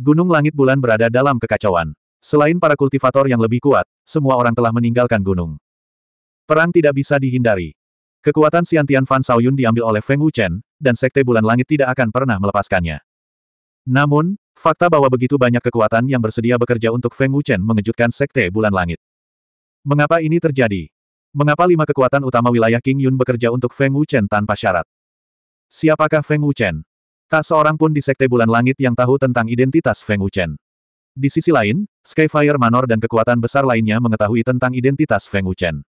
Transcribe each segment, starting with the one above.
Gunung Langit Bulan berada dalam kekacauan. Selain para kultivator yang lebih kuat, semua orang telah meninggalkan gunung. Perang tidak bisa dihindari. Kekuatan Siantian Fan Saoyun diambil oleh Feng Wuchen, dan Sekte Bulan Langit tidak akan pernah melepaskannya. Namun, fakta bahwa begitu banyak kekuatan yang bersedia bekerja untuk Feng Wuchen mengejutkan Sekte Bulan Langit. Mengapa ini terjadi? Mengapa lima kekuatan utama wilayah King Yun bekerja untuk Feng Wuchen tanpa syarat? Siapakah Feng Wuchen? Tak seorang pun di Sekte Bulan Langit yang tahu tentang identitas Feng Wuchen. Di sisi lain, Skyfire Manor dan kekuatan besar lainnya mengetahui tentang identitas Feng Wuchen.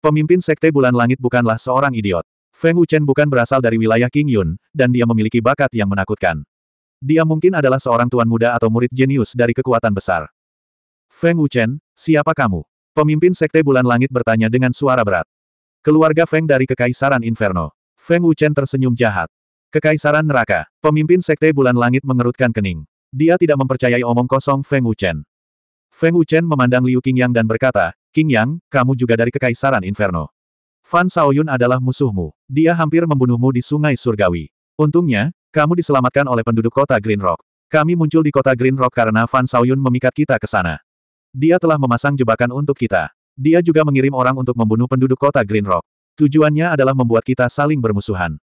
Pemimpin Sekte Bulan Langit bukanlah seorang idiot. Feng Wuchen bukan berasal dari wilayah King Yun, dan dia memiliki bakat yang menakutkan. Dia mungkin adalah seorang tuan muda atau murid jenius dari kekuatan besar. Feng Wuchen, siapa kamu? Pemimpin Sekte Bulan Langit bertanya dengan suara berat. Keluarga Feng dari Kekaisaran Inferno. Feng Wuchen tersenyum jahat. Kekaisaran Neraka. Pemimpin Sekte Bulan Langit mengerutkan kening. Dia tidak mempercayai omong kosong Feng Wuchen. Feng Wuchen memandang Liu Qingyang dan berkata, Qingyang, kamu juga dari Kekaisaran Inferno. Fan Saoyun adalah musuhmu. Dia hampir membunuhmu di Sungai Surgawi. Untungnya, kamu diselamatkan oleh penduduk kota Green Rock. Kami muncul di kota Green Rock karena Fan Saoyun memikat kita ke sana. Dia telah memasang jebakan untuk kita. Dia juga mengirim orang untuk membunuh penduduk kota Green Rock. Tujuannya adalah membuat kita saling bermusuhan.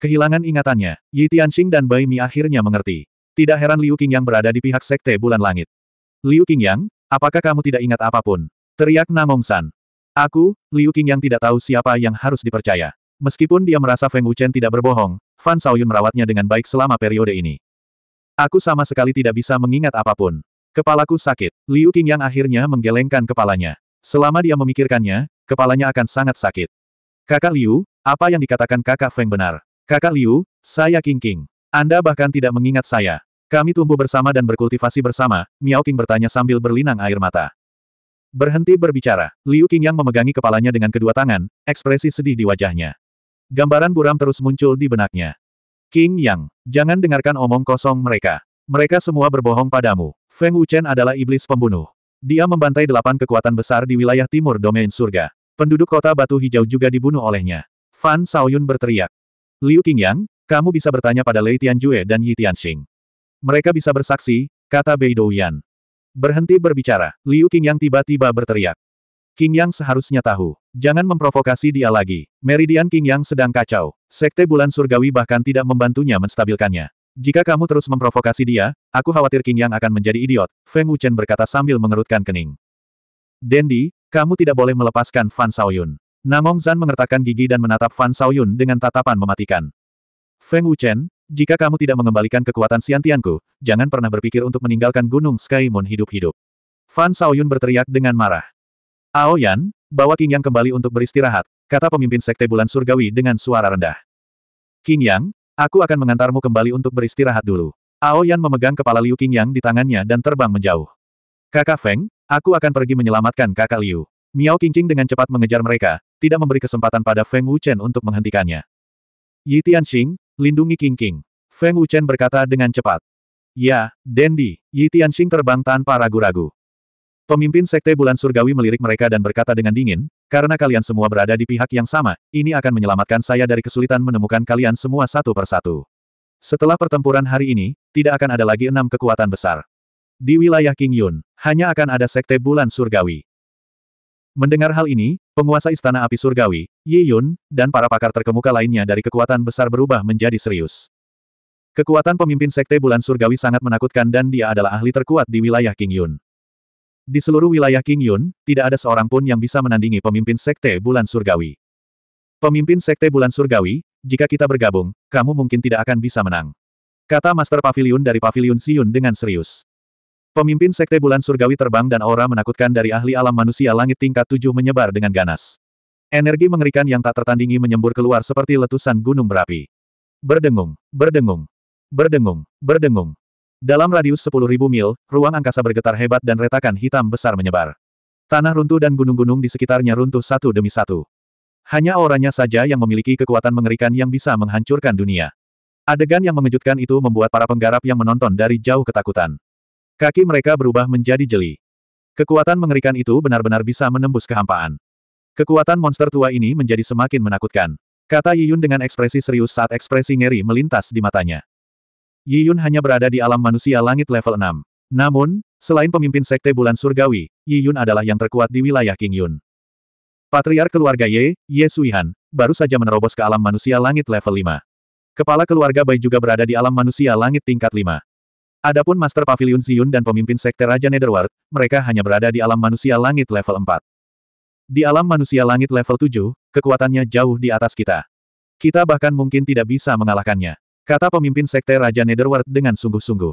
Kehilangan ingatannya, Yi Tianxing dan Bai Mi akhirnya mengerti. Tidak heran Liu Qingyang berada di pihak Sekte Bulan Langit. Liu Qingyang, apakah kamu tidak ingat apapun? Teriak Namong San. Aku, Liu Qingyang tidak tahu siapa yang harus dipercaya. Meskipun dia merasa Feng Wuchen tidak berbohong, Fan Saoyun merawatnya dengan baik selama periode ini. Aku sama sekali tidak bisa mengingat apapun. Kepalaku sakit. Liu Qingyang akhirnya menggelengkan kepalanya. Selama dia memikirkannya, kepalanya akan sangat sakit. Kakak Liu, apa yang dikatakan kakak Feng benar? Kakak Liu, saya King King. Anda bahkan tidak mengingat saya. Kami tumbuh bersama dan berkultivasi bersama, Miao King bertanya sambil berlinang air mata. Berhenti berbicara, Liu King yang memegangi kepalanya dengan kedua tangan, ekspresi sedih di wajahnya. Gambaran buram terus muncul di benaknya. King Yang, jangan dengarkan omong kosong mereka. Mereka semua berbohong padamu. Feng Wuchen adalah iblis pembunuh. Dia membantai delapan kekuatan besar di wilayah timur domain surga. Penduduk kota batu hijau juga dibunuh olehnya. Fan Saoyun berteriak. Liu Qingyang, kamu bisa bertanya pada Lei Tianjue dan Yi Tianxing. Mereka bisa bersaksi, kata Bei Douyan. Berhenti berbicara, Liu Qingyang tiba-tiba berteriak. Qingyang seharusnya tahu. Jangan memprovokasi dia lagi. Meridian Qingyang sedang kacau. Sekte bulan surgawi bahkan tidak membantunya menstabilkannya. Jika kamu terus memprovokasi dia, aku khawatir Qingyang akan menjadi idiot, Feng Wuchen berkata sambil mengerutkan kening. Dendi, kamu tidak boleh melepaskan Fan Saoyun. Namong Zan mengertakkan gigi dan menatap Fan Xiaoyun dengan tatapan mematikan. Feng Wuchen, jika kamu tidak mengembalikan kekuatan siantianku, jangan pernah berpikir untuk meninggalkan Gunung Sky Moon hidup-hidup. Fan Xiaoyun berteriak dengan marah. Ao Yan, bawa King Yang kembali untuk beristirahat, kata pemimpin Sekte Bulan Surgawi dengan suara rendah. King Yang, aku akan mengantarmu kembali untuk beristirahat dulu. Ao Yan memegang kepala Liu King Yang di tangannya dan terbang menjauh. Kakak Feng, aku akan pergi menyelamatkan kakak Liu. Miao Qingqing dengan cepat mengejar mereka, tidak memberi kesempatan pada Feng Wuchen untuk menghentikannya. Yi Tianxing, lindungi King King. Feng Wuchen berkata dengan cepat. Ya, Dendi, Yi Tianxing terbang tanpa ragu-ragu. Pemimpin Sekte Bulan Surgawi melirik mereka dan berkata dengan dingin, karena kalian semua berada di pihak yang sama, ini akan menyelamatkan saya dari kesulitan menemukan kalian semua satu persatu. Setelah pertempuran hari ini, tidak akan ada lagi enam kekuatan besar. Di wilayah King Yun, hanya akan ada Sekte Bulan Surgawi. Mendengar hal ini, penguasa Istana Api Surgawi, Ye Yun, dan para pakar terkemuka lainnya dari kekuatan besar berubah menjadi serius. Kekuatan pemimpin Sekte Bulan Surgawi sangat menakutkan dan dia adalah ahli terkuat di wilayah King Yun. Di seluruh wilayah King Yun, tidak ada seorang pun yang bisa menandingi pemimpin Sekte Bulan Surgawi. Pemimpin Sekte Bulan Surgawi, jika kita bergabung, kamu mungkin tidak akan bisa menang. Kata Master Pavilion dari Pavilion Siyun dengan serius. Pemimpin Sekte Bulan Surgawi terbang dan aura menakutkan dari ahli alam manusia langit tingkat tujuh menyebar dengan ganas. Energi mengerikan yang tak tertandingi menyembur keluar seperti letusan gunung berapi. Berdengung, berdengung, berdengung, berdengung. Dalam radius 10.000 mil, ruang angkasa bergetar hebat dan retakan hitam besar menyebar. Tanah runtuh dan gunung-gunung di sekitarnya runtuh satu demi satu. Hanya orangnya saja yang memiliki kekuatan mengerikan yang bisa menghancurkan dunia. Adegan yang mengejutkan itu membuat para penggarap yang menonton dari jauh ketakutan. Kaki mereka berubah menjadi jeli. Kekuatan mengerikan itu benar-benar bisa menembus kehampaan. Kekuatan monster tua ini menjadi semakin menakutkan. Kata Yi Yun dengan ekspresi serius saat ekspresi ngeri melintas di matanya. Yi Yun hanya berada di alam manusia langit level 6. Namun, selain pemimpin sekte bulan surgawi, Yi Yun adalah yang terkuat di wilayah King Yun. Patriark keluarga Ye, Ye Suihan, baru saja menerobos ke alam manusia langit level 5. Kepala keluarga Bai juga berada di alam manusia langit tingkat 5. Adapun Master Pavilion Ziyun dan pemimpin Sekte Raja Netherworld, mereka hanya berada di alam manusia langit level 4. Di alam manusia langit level 7, kekuatannya jauh di atas kita. Kita bahkan mungkin tidak bisa mengalahkannya. Kata pemimpin Sekte Raja Netherworld dengan sungguh-sungguh.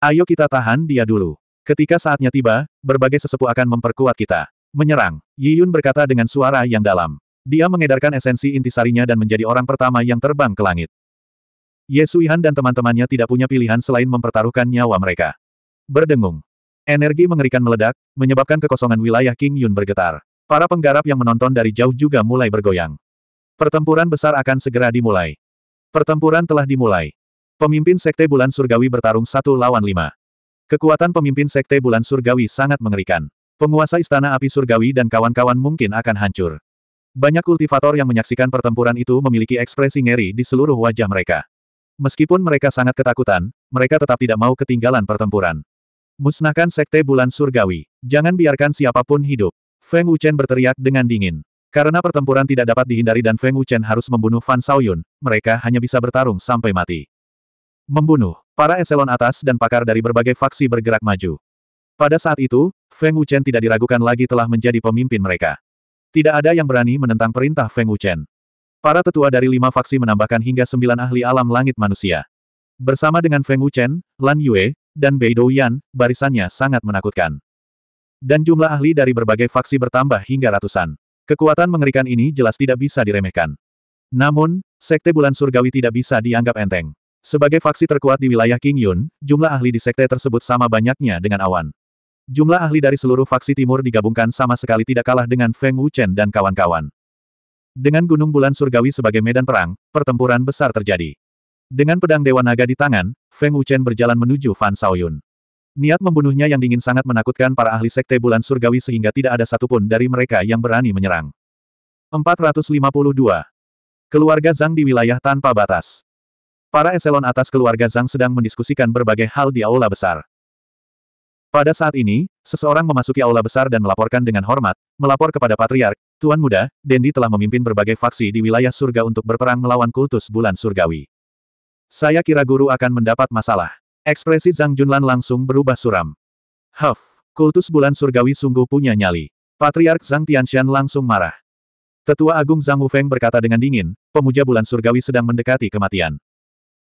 Ayo kita tahan dia dulu. Ketika saatnya tiba, berbagai sesepuh akan memperkuat kita. Menyerang, Yi Yun berkata dengan suara yang dalam. Dia mengedarkan esensi intisarinya dan menjadi orang pertama yang terbang ke langit. Ye Suihan dan teman-temannya tidak punya pilihan selain mempertaruhkan nyawa mereka. Berdengung. Energi mengerikan meledak, menyebabkan kekosongan wilayah King Yun bergetar. Para penggarap yang menonton dari jauh juga mulai bergoyang. Pertempuran besar akan segera dimulai. Pertempuran telah dimulai. Pemimpin Sekte Bulan Surgawi bertarung satu lawan lima. Kekuatan pemimpin Sekte Bulan Surgawi sangat mengerikan. Penguasa Istana Api Surgawi dan kawan-kawan mungkin akan hancur. Banyak kultivator yang menyaksikan pertempuran itu memiliki ekspresi ngeri di seluruh wajah mereka. Meskipun mereka sangat ketakutan, mereka tetap tidak mau ketinggalan pertempuran. Musnahkan Sekte Bulan Surgawi. Jangan biarkan siapapun hidup. Feng Wuchen berteriak dengan dingin. Karena pertempuran tidak dapat dihindari dan Feng Wuchen harus membunuh Fan Saoyun, mereka hanya bisa bertarung sampai mati. Membunuh. Para eselon atas dan pakar dari berbagai faksi bergerak maju. Pada saat itu, Feng Wuchen tidak diragukan lagi telah menjadi pemimpin mereka. Tidak ada yang berani menentang perintah Feng Wuchen. Para tetua dari lima faksi menambahkan hingga sembilan ahli alam langit manusia. Bersama dengan Feng Wuchen, Lan Yue, dan Bei Douyan, barisannya sangat menakutkan. Dan jumlah ahli dari berbagai faksi bertambah hingga ratusan. Kekuatan mengerikan ini jelas tidak bisa diremehkan. Namun, Sekte Bulan Surgawi tidak bisa dianggap enteng. Sebagai faksi terkuat di wilayah King Yun, jumlah ahli di sekte tersebut sama banyaknya dengan awan. Jumlah ahli dari seluruh faksi timur digabungkan sama sekali tidak kalah dengan Feng Wuchen dan kawan-kawan. Dengan gunung bulan surgawi sebagai medan perang, pertempuran besar terjadi. Dengan pedang Dewa Naga di tangan, Feng Wuchen berjalan menuju Fan Saoyun. Niat membunuhnya yang dingin sangat menakutkan para ahli sekte bulan surgawi sehingga tidak ada satupun dari mereka yang berani menyerang. 452. Keluarga Zhang di wilayah tanpa batas. Para eselon atas keluarga Zhang sedang mendiskusikan berbagai hal di aula besar. Pada saat ini, seseorang memasuki aula besar dan melaporkan dengan hormat, melapor kepada patriark, Tuan Muda, Dendi telah memimpin berbagai faksi di wilayah surga untuk berperang melawan kultus bulan surgawi. Saya kira guru akan mendapat masalah. Ekspresi Zhang Junlan langsung berubah suram. Huff, kultus bulan surgawi sungguh punya nyali. Patriark Zhang Tianxian langsung marah. Tetua Agung Zhang Wufeng berkata dengan dingin, pemuja bulan surgawi sedang mendekati kematian.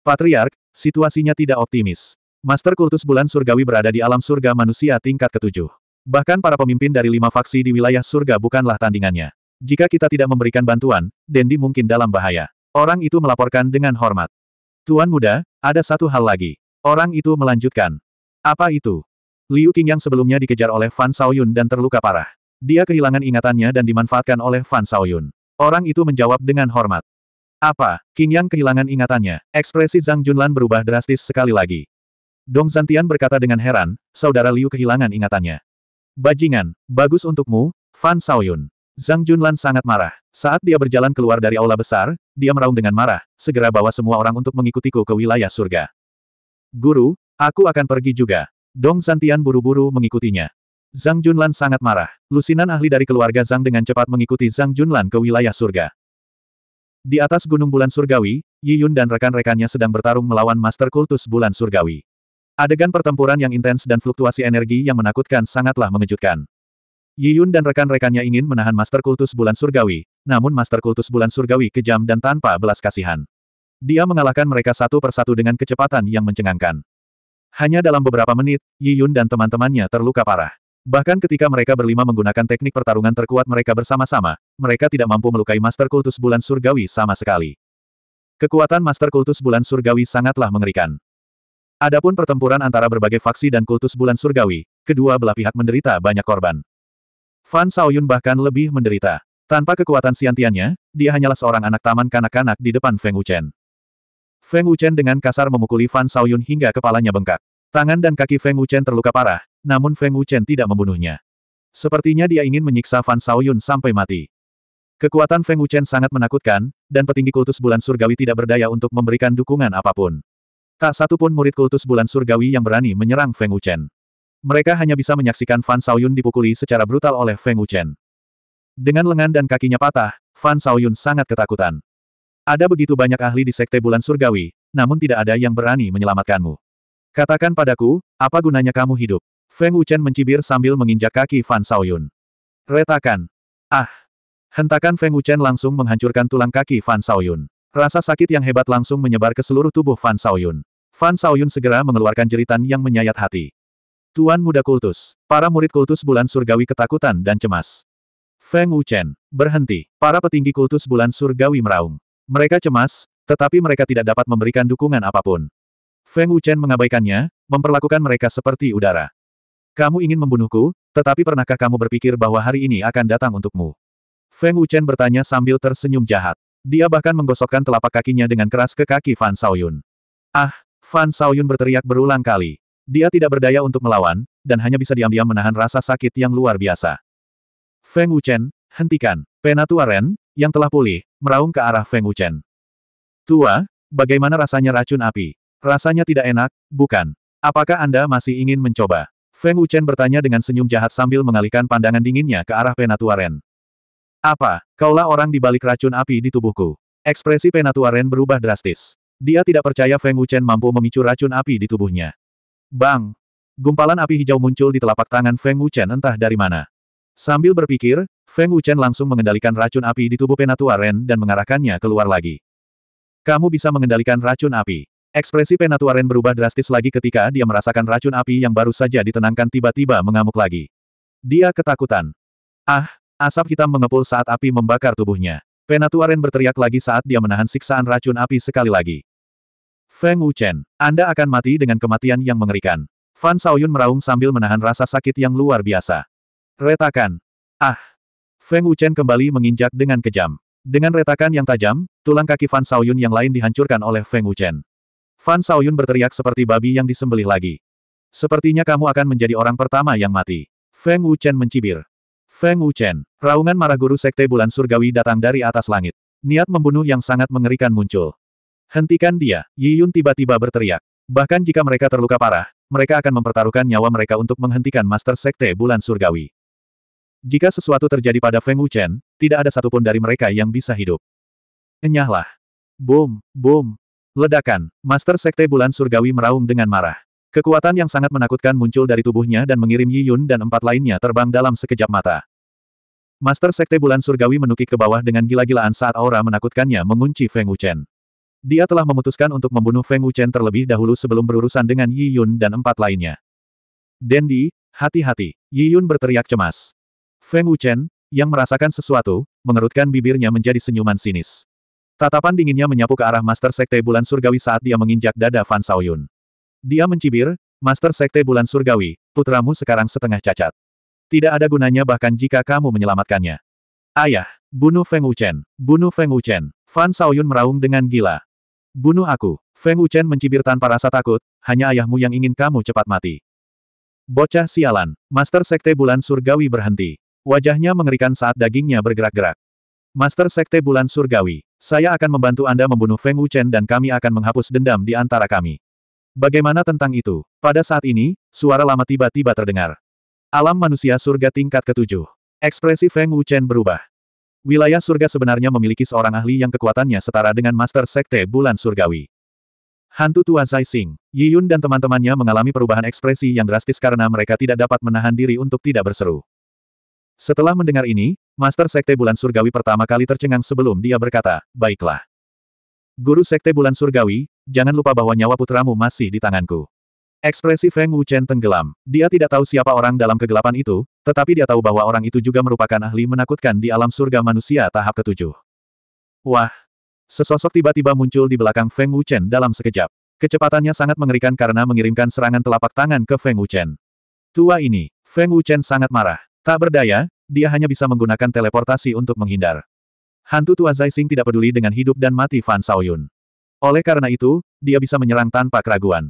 Patriark, situasinya tidak optimis. Master kultus bulan surgawi berada di alam surga manusia tingkat ketujuh. Bahkan para pemimpin dari lima faksi di wilayah surga bukanlah tandingannya. Jika kita tidak memberikan bantuan, Dendi mungkin dalam bahaya. Orang itu melaporkan dengan hormat. Tuan muda, ada satu hal lagi. Orang itu melanjutkan. Apa itu? Liu King yang sebelumnya dikejar oleh Fan Xiaoyun dan terluka parah. Dia kehilangan ingatannya dan dimanfaatkan oleh Fan Xiaoyun. Orang itu menjawab dengan hormat. Apa? King Yang kehilangan ingatannya. Ekspresi Zhang Junlan berubah drastis sekali lagi. Dong Zantian berkata dengan heran, saudara Liu kehilangan ingatannya. Bajingan, bagus untukmu, Fan Saoyun. Zhang Junlan sangat marah. Saat dia berjalan keluar dari aula besar, dia meraung dengan marah, segera bawa semua orang untuk mengikutiku ke wilayah surga. Guru, aku akan pergi juga. Dong Santian buru-buru mengikutinya. Zhang Junlan sangat marah. Lusinan ahli dari keluarga Zhang dengan cepat mengikuti Zhang Junlan ke wilayah surga. Di atas gunung bulan surgawi, Yi Yun dan rekan-rekannya sedang bertarung melawan Master Kultus Bulan Surgawi. Adegan pertempuran yang intens dan fluktuasi energi yang menakutkan sangatlah mengejutkan. Yi Yun dan rekan-rekannya ingin menahan Master Kultus Bulan Surgawi, namun Master Kultus Bulan Surgawi kejam dan tanpa belas kasihan. Dia mengalahkan mereka satu persatu dengan kecepatan yang mencengangkan. Hanya dalam beberapa menit, Yi Yun dan teman-temannya terluka parah. Bahkan ketika mereka berlima menggunakan teknik pertarungan terkuat mereka bersama-sama, mereka tidak mampu melukai Master Kultus Bulan Surgawi sama sekali. Kekuatan Master Kultus Bulan Surgawi sangatlah mengerikan. Adapun pertempuran antara berbagai faksi dan kultus bulan surgawi, kedua belah pihak menderita banyak korban. Fan Saoyun bahkan lebih menderita. Tanpa kekuatan siantiannya, dia hanyalah seorang anak taman kanak-kanak di depan Feng Wuchen. Feng Wuchen dengan kasar memukuli Fan Saoyun hingga kepalanya bengkak. Tangan dan kaki Feng Wuchen terluka parah, namun Feng Wuchen tidak membunuhnya. Sepertinya dia ingin menyiksa Fan Saoyun sampai mati. Kekuatan Feng Wuchen sangat menakutkan, dan petinggi kultus bulan surgawi tidak berdaya untuk memberikan dukungan apapun. Tak satu pun murid kultus bulan surgawi yang berani menyerang Feng Wuchen. Mereka hanya bisa menyaksikan Fan Saoyun dipukuli secara brutal oleh Feng Wuchen. Dengan lengan dan kakinya patah, Fan Saoyun sangat ketakutan. Ada begitu banyak ahli di sekte bulan surgawi, namun tidak ada yang berani menyelamatkanmu. Katakan padaku, apa gunanya kamu hidup? Feng Wuchen mencibir sambil menginjak kaki Fan Saoyun. Retakan. Ah! Hentakan Feng Wuchen langsung menghancurkan tulang kaki Fan Saoyun. Rasa sakit yang hebat langsung menyebar ke seluruh tubuh Fan Saoyun. Fan Saoyun segera mengeluarkan jeritan yang menyayat hati. Tuan Muda Kultus. Para murid kultus bulan surgawi ketakutan dan cemas. Feng Wuchen. Berhenti. Para petinggi kultus bulan surgawi meraung. Mereka cemas, tetapi mereka tidak dapat memberikan dukungan apapun. Feng Wuchen mengabaikannya, memperlakukan mereka seperti udara. Kamu ingin membunuhku, tetapi pernahkah kamu berpikir bahwa hari ini akan datang untukmu? Feng Wuchen bertanya sambil tersenyum jahat. Dia bahkan menggosokkan telapak kakinya dengan keras ke kaki Fan Saoyun. Ah, Fan Saoyun berteriak berulang kali. Dia tidak berdaya untuk melawan, dan hanya bisa diam-diam menahan rasa sakit yang luar biasa. Feng Wuchen, hentikan. Penatua Ren, yang telah pulih, meraung ke arah Feng Wuchen. Tua, bagaimana rasanya racun api? Rasanya tidak enak, bukan? Apakah Anda masih ingin mencoba? Feng Wuchen bertanya dengan senyum jahat sambil mengalihkan pandangan dinginnya ke arah Penatua Ren. Apa, kaulah orang di balik racun api di tubuhku? Ekspresi Penatua Ren berubah drastis. Dia tidak percaya Feng Wuchen mampu memicu racun api di tubuhnya. Bang! Gumpalan api hijau muncul di telapak tangan Feng Wuchen entah dari mana. Sambil berpikir, Feng Wuchen langsung mengendalikan racun api di tubuh Penatua Ren dan mengarahkannya keluar lagi. Kamu bisa mengendalikan racun api. Ekspresi Penatua Ren berubah drastis lagi ketika dia merasakan racun api yang baru saja ditenangkan tiba-tiba mengamuk lagi. Dia ketakutan. Ah, Asap hitam mengepul saat api membakar tubuhnya. Penatuaren berteriak lagi saat dia menahan siksaan racun api sekali lagi. Feng Wuchen, Anda akan mati dengan kematian yang mengerikan. Fan Saoyun meraung sambil menahan rasa sakit yang luar biasa. Retakan. Ah! Feng Wuchen kembali menginjak dengan kejam. Dengan retakan yang tajam, tulang kaki Fan Saoyun yang lain dihancurkan oleh Feng Wuchen. Fan Saoyun berteriak seperti babi yang disembelih lagi. Sepertinya kamu akan menjadi orang pertama yang mati. Feng Wuchen mencibir. Feng Wuchen, raungan marah guru Sekte Bulan Surgawi datang dari atas langit. Niat membunuh yang sangat mengerikan muncul. Hentikan dia, Yi Yun tiba-tiba berteriak. Bahkan jika mereka terluka parah, mereka akan mempertaruhkan nyawa mereka untuk menghentikan Master Sekte Bulan Surgawi. Jika sesuatu terjadi pada Feng Wuchen, tidak ada satupun dari mereka yang bisa hidup. Enyahlah. Boom, boom. Ledakan, Master Sekte Bulan Surgawi meraung dengan marah. Kekuatan yang sangat menakutkan muncul dari tubuhnya dan mengirim Yi Yun dan empat lainnya terbang dalam sekejap mata. Master Sekte Bulan Surgawi menukik ke bawah dengan gila-gilaan saat aura menakutkannya mengunci Feng Wuchen. Dia telah memutuskan untuk membunuh Feng Wuchen terlebih dahulu sebelum berurusan dengan Yi Yun dan empat lainnya. Dendi, hati-hati, Yi Yun berteriak cemas. Feng Wuchen, yang merasakan sesuatu, mengerutkan bibirnya menjadi senyuman sinis. Tatapan dinginnya menyapu ke arah Master Sekte Bulan Surgawi saat dia menginjak dada Fan Saoyun. Dia mencibir, Master Sekte Bulan Surgawi, putramu sekarang setengah cacat. Tidak ada gunanya bahkan jika kamu menyelamatkannya. Ayah, bunuh Feng Wuchen, bunuh Feng Wuchen. Fan Saoyun meraung dengan gila. Bunuh aku. Feng Wuchen mencibir tanpa rasa takut, hanya ayahmu yang ingin kamu cepat mati. Bocah sialan, Master Sekte Bulan Surgawi berhenti. Wajahnya mengerikan saat dagingnya bergerak-gerak. Master Sekte Bulan Surgawi, saya akan membantu Anda membunuh Feng Wuchen dan kami akan menghapus dendam di antara kami. Bagaimana tentang itu? Pada saat ini, suara lama tiba-tiba terdengar. Alam manusia surga tingkat ketujuh. Ekspresi Feng Wuchen berubah. Wilayah surga sebenarnya memiliki seorang ahli yang kekuatannya setara dengan Master Sekte Bulan Surgawi. Hantu tua Zai Xing, Yi Yun dan teman-temannya mengalami perubahan ekspresi yang drastis karena mereka tidak dapat menahan diri untuk tidak berseru. Setelah mendengar ini, Master Sekte Bulan Surgawi pertama kali tercengang sebelum dia berkata, Baiklah. Guru Sekte Bulan Surgawi, jangan lupa bahwa nyawa putramu masih di tanganku. Ekspresi Feng Wuchen tenggelam. Dia tidak tahu siapa orang dalam kegelapan itu, tetapi dia tahu bahwa orang itu juga merupakan ahli menakutkan di alam surga manusia tahap ketujuh. Wah! Sesosok tiba-tiba muncul di belakang Feng Wuchen dalam sekejap. Kecepatannya sangat mengerikan karena mengirimkan serangan telapak tangan ke Feng Wuchen. Tua ini, Feng Wuchen sangat marah. Tak berdaya, dia hanya bisa menggunakan teleportasi untuk menghindar. Hantu tua Zaising tidak peduli dengan hidup dan mati Fan Saoyun. Oleh karena itu, dia bisa menyerang tanpa keraguan.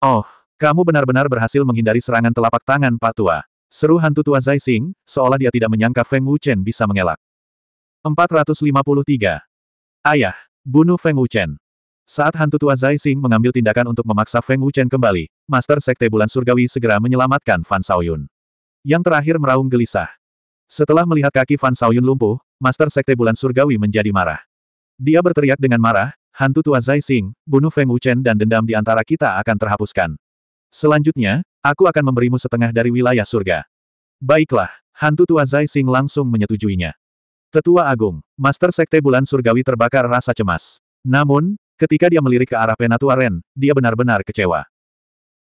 Oh, kamu benar-benar berhasil menghindari serangan telapak tangan Pak Tua. Seru hantu tua Zaising, seolah dia tidak menyangka Feng Wuchen bisa mengelak. 453. Ayah, bunuh Feng Wuchen. Saat hantu tua Zaising mengambil tindakan untuk memaksa Feng Wuchen kembali, Master Sekte Bulan Surgawi segera menyelamatkan Fan Saoyun. Yang terakhir meraung gelisah. Setelah melihat kaki Fan Saoyun lumpuh, Master Sekte Bulan Surgawi menjadi marah. Dia berteriak dengan marah, hantu tua Zai Xing, bunuh Feng Wuchen dan dendam di antara kita akan terhapuskan. Selanjutnya, aku akan memberimu setengah dari wilayah surga. Baiklah, hantu tua Zai Xing langsung menyetujuinya. Tetua Agung, Master Sekte Bulan Surgawi terbakar rasa cemas. Namun, ketika dia melirik ke arah Penatua Ren, dia benar-benar kecewa.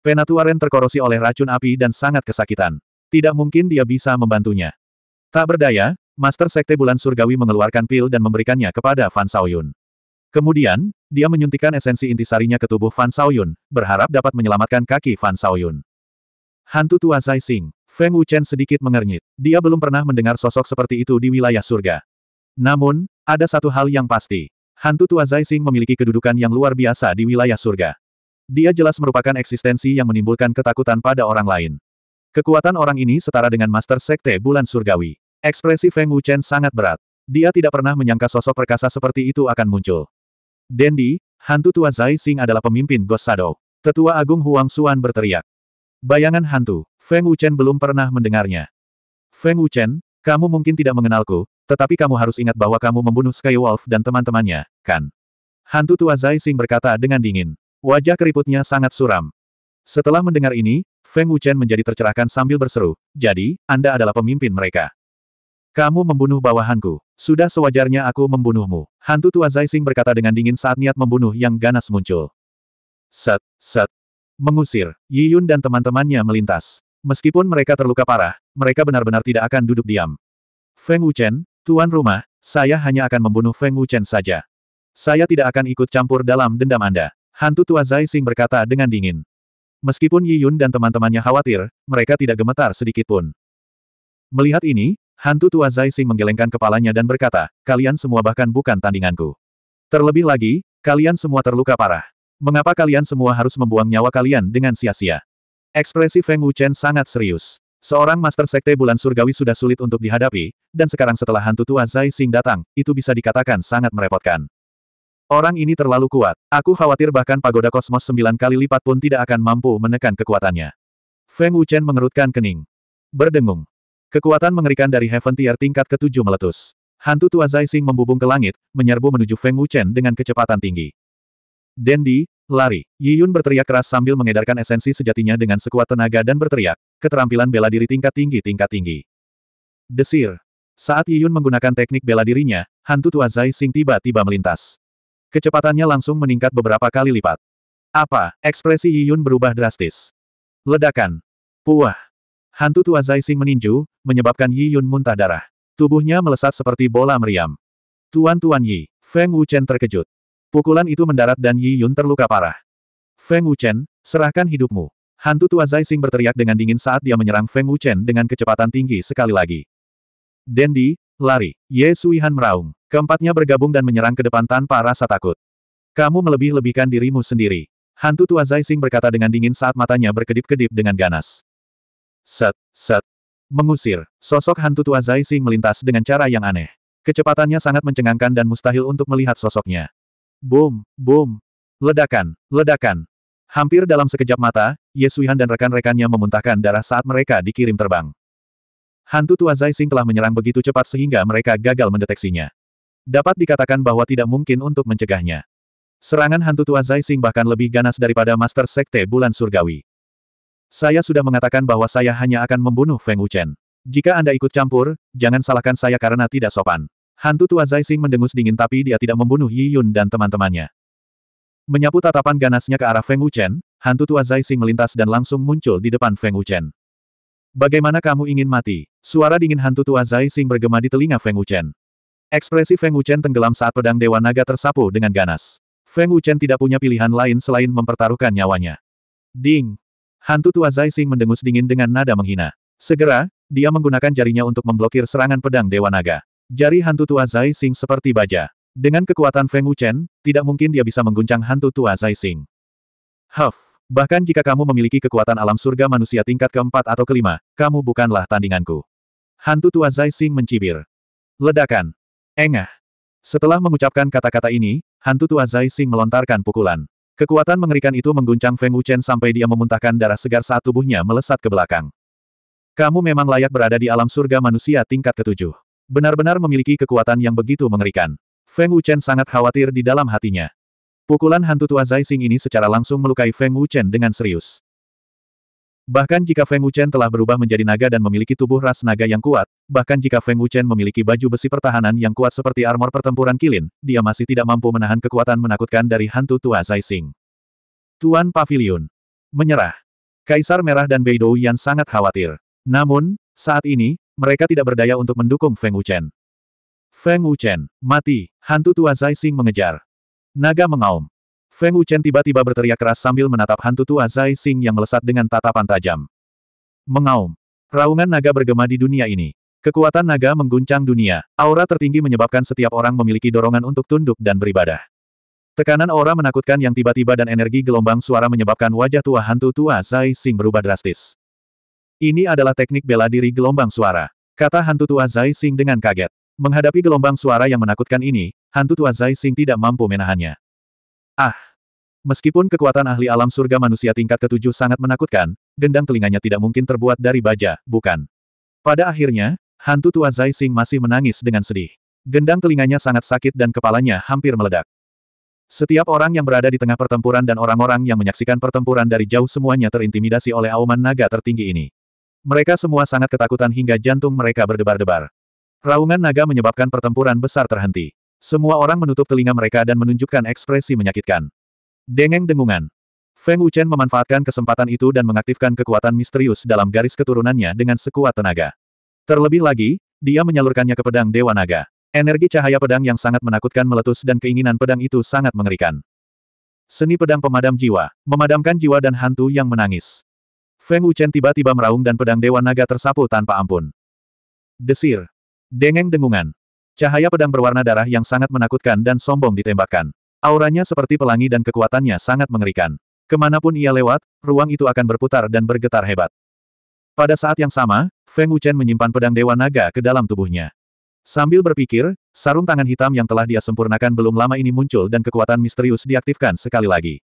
Penatua Ren terkorosi oleh racun api dan sangat kesakitan. Tidak mungkin dia bisa membantunya. Tak berdaya, Master Sekte Bulan Surgawi mengeluarkan pil dan memberikannya kepada Fan Saoyun. Kemudian, dia menyuntikkan esensi intisarinya ke tubuh Fan Saoyun, berharap dapat menyelamatkan kaki Fan Saoyun. Hantu tua Zai Xing, Feng Wuchen sedikit mengernyit. Dia belum pernah mendengar sosok seperti itu di wilayah surga. Namun, ada satu hal yang pasti. Hantu tua Zai Xing memiliki kedudukan yang luar biasa di wilayah surga. Dia jelas merupakan eksistensi yang menimbulkan ketakutan pada orang lain. Kekuatan orang ini setara dengan Master Sekte Bulan Surgawi. Ekspresi Feng Wuchen sangat berat. Dia tidak pernah menyangka sosok perkasa seperti itu akan muncul. Dendi, hantu tua Zai Xing adalah pemimpin Ghost Shadow. Tetua Agung Huang Xuan berteriak. Bayangan hantu, Feng Wuchen belum pernah mendengarnya. Feng Wuchen, kamu mungkin tidak mengenalku, tetapi kamu harus ingat bahwa kamu membunuh Sky Wolf dan teman-temannya, kan? Hantu tua Zai Xing berkata dengan dingin. Wajah keriputnya sangat suram. Setelah mendengar ini, Feng Wuchen menjadi tercerahkan sambil berseru, jadi, Anda adalah pemimpin mereka. Kamu membunuh bawahanku. Sudah sewajarnya aku membunuhmu. Hantu tua Zaising berkata dengan dingin saat niat membunuh yang ganas muncul. Set, set. Mengusir, Yi Yun dan teman-temannya melintas. Meskipun mereka terluka parah, mereka benar-benar tidak akan duduk diam. Feng Wuchen, tuan rumah, saya hanya akan membunuh Feng Wuchen saja. Saya tidak akan ikut campur dalam dendam Anda. Hantu tua Zaising berkata dengan dingin. Meskipun Yi Yun dan teman-temannya khawatir, mereka tidak gemetar sedikitpun. Melihat ini, Hantu tua Zai Xing menggelengkan kepalanya dan berkata, kalian semua bahkan bukan tandinganku. Terlebih lagi, kalian semua terluka parah. Mengapa kalian semua harus membuang nyawa kalian dengan sia-sia? Ekspresi Feng Wuchen sangat serius. Seorang Master Sekte Bulan Surgawi sudah sulit untuk dihadapi, dan sekarang setelah hantu tua Zai Xing datang, itu bisa dikatakan sangat merepotkan. Orang ini terlalu kuat. Aku khawatir bahkan pagoda kosmos sembilan kali lipat pun tidak akan mampu menekan kekuatannya. Feng Wuchen mengerutkan kening. Berdengung. Kekuatan mengerikan dari Heaven Tier tingkat ketujuh meletus. Hantu tua Zaising membubung ke langit, menyerbu menuju Feng Wuchen dengan kecepatan tinggi. Dendi, lari. Yi Yun berteriak keras sambil mengedarkan esensi sejatinya dengan sekuat tenaga dan berteriak, keterampilan bela diri tingkat tinggi tingkat tinggi. Desir. Saat Yi Yun menggunakan teknik bela dirinya, hantu tua Zaising tiba-tiba melintas. Kecepatannya langsung meningkat beberapa kali lipat. Apa? Ekspresi Yi Yun berubah drastis. Ledakan. Puah. Hantu tua Zaising meninju, menyebabkan Yi Yun muntah darah. Tubuhnya melesat seperti bola meriam. Tuan-tuan Yi, Feng Wuchen terkejut. Pukulan itu mendarat dan Yi Yun terluka parah. Feng Wuchen, serahkan hidupmu. Hantu tua Zaising berteriak dengan dingin saat dia menyerang Feng Wuchen dengan kecepatan tinggi sekali lagi. Dendi, lari. Ye Suihan meraung. Keempatnya bergabung dan menyerang ke depan tanpa rasa takut. Kamu melebih-lebihkan dirimu sendiri. Hantu tua Zaising berkata dengan dingin saat matanya berkedip-kedip dengan ganas. Set, set. Mengusir, sosok hantu tua Zai Xing melintas dengan cara yang aneh. Kecepatannya sangat mencengangkan dan mustahil untuk melihat sosoknya. Boom, boom. Ledakan, ledakan. Hampir dalam sekejap mata, Ye Suihan dan rekan-rekannya memuntahkan darah saat mereka dikirim terbang. Hantu tua Zai Xing telah menyerang begitu cepat sehingga mereka gagal mendeteksinya. Dapat dikatakan bahwa tidak mungkin untuk mencegahnya. Serangan hantu tua Zai Xing bahkan lebih ganas daripada Master Sekte Bulan Surgawi. Saya sudah mengatakan bahwa saya hanya akan membunuh Feng Wuchen. Jika Anda ikut campur, jangan salahkan saya karena tidak sopan. Hantu tua Zaising mendengus dingin tapi dia tidak membunuh Yi Yun dan teman-temannya. Menyapu tatapan ganasnya ke arah Feng Wuchen, hantu tua Zaising melintas dan langsung muncul di depan Feng Wuchen. Bagaimana kamu ingin mati? Suara dingin hantu tua Zaising bergema di telinga Feng Wuchen. Ekspresi Feng Wuchen tenggelam saat pedang Dewa Naga tersapu dengan ganas. Feng Wuchen tidak punya pilihan lain selain mempertaruhkan nyawanya. Ding! Hantu tua Zai Xing mendengus dingin dengan nada menghina. Segera, dia menggunakan jarinya untuk memblokir serangan pedang Dewa Naga. Jari hantu tua Zai Xing seperti baja. Dengan kekuatan Feng Wuchen, tidak mungkin dia bisa mengguncang hantu tua Zai Xing. Huff, bahkan jika kamu memiliki kekuatan alam surga manusia tingkat keempat atau kelima, kamu bukanlah tandinganku. Hantu tua Zai Xing mencibir. Ledakan. Engah. Setelah mengucapkan kata-kata ini, hantu tua Zai Xing melontarkan pukulan. Kekuatan mengerikan itu mengguncang Feng Wuchen sampai dia memuntahkan darah segar saat tubuhnya melesat ke belakang. Kamu memang layak berada di alam surga manusia tingkat ketujuh. Benar-benar memiliki kekuatan yang begitu mengerikan. Feng Wuchen sangat khawatir di dalam hatinya. Pukulan hantu tua Zai Xing ini secara langsung melukai Feng Wuchen dengan serius. Bahkan jika Feng Wuchen telah berubah menjadi naga dan memiliki tubuh ras naga yang kuat, bahkan jika Feng Wuchen memiliki baju besi pertahanan yang kuat seperti armor pertempuran kilin, dia masih tidak mampu menahan kekuatan menakutkan dari hantu tua Zaising. Tuan Pavilion. Menyerah. Kaisar Merah dan Beidou yang sangat khawatir. Namun, saat ini, mereka tidak berdaya untuk mendukung Feng Wuchen. Feng Wuchen, mati, hantu tua Zaising mengejar. Naga mengaum. Feng Wuchen tiba-tiba berteriak keras sambil menatap hantu tua Zai Xing yang melesat dengan tatapan tajam. Mengaum. Raungan naga bergema di dunia ini. Kekuatan naga mengguncang dunia. Aura tertinggi menyebabkan setiap orang memiliki dorongan untuk tunduk dan beribadah. Tekanan aura menakutkan yang tiba-tiba dan energi gelombang suara menyebabkan wajah tua hantu tua Zai Xing berubah drastis. Ini adalah teknik bela diri gelombang suara. Kata hantu tua Zai Xing dengan kaget. Menghadapi gelombang suara yang menakutkan ini, hantu tua Zai Xing tidak mampu menahannya. Ah! Meskipun kekuatan ahli alam surga manusia tingkat ketujuh sangat menakutkan, gendang telinganya tidak mungkin terbuat dari baja, bukan? Pada akhirnya, hantu tua Zai Xing masih menangis dengan sedih. Gendang telinganya sangat sakit dan kepalanya hampir meledak. Setiap orang yang berada di tengah pertempuran dan orang-orang yang menyaksikan pertempuran dari jauh semuanya terintimidasi oleh auman naga tertinggi ini. Mereka semua sangat ketakutan hingga jantung mereka berdebar-debar. Raungan naga menyebabkan pertempuran besar terhenti. Semua orang menutup telinga mereka dan menunjukkan ekspresi menyakitkan. Dengeng dengungan. Feng Wuchen memanfaatkan kesempatan itu dan mengaktifkan kekuatan misterius dalam garis keturunannya dengan sekuat tenaga. Terlebih lagi, dia menyalurkannya ke pedang Dewa Naga. Energi cahaya pedang yang sangat menakutkan meletus dan keinginan pedang itu sangat mengerikan. Seni pedang pemadam jiwa, memadamkan jiwa dan hantu yang menangis. Feng Wuchen tiba-tiba meraung dan pedang Dewa Naga tersapu tanpa ampun. Desir. Dengeng dengungan. Cahaya pedang berwarna darah yang sangat menakutkan dan sombong ditembakkan. Auranya seperti pelangi dan kekuatannya sangat mengerikan. Kemanapun ia lewat, ruang itu akan berputar dan bergetar hebat. Pada saat yang sama, Feng Wuchen menyimpan pedang Dewa Naga ke dalam tubuhnya. Sambil berpikir, sarung tangan hitam yang telah dia sempurnakan belum lama ini muncul dan kekuatan misterius diaktifkan sekali lagi.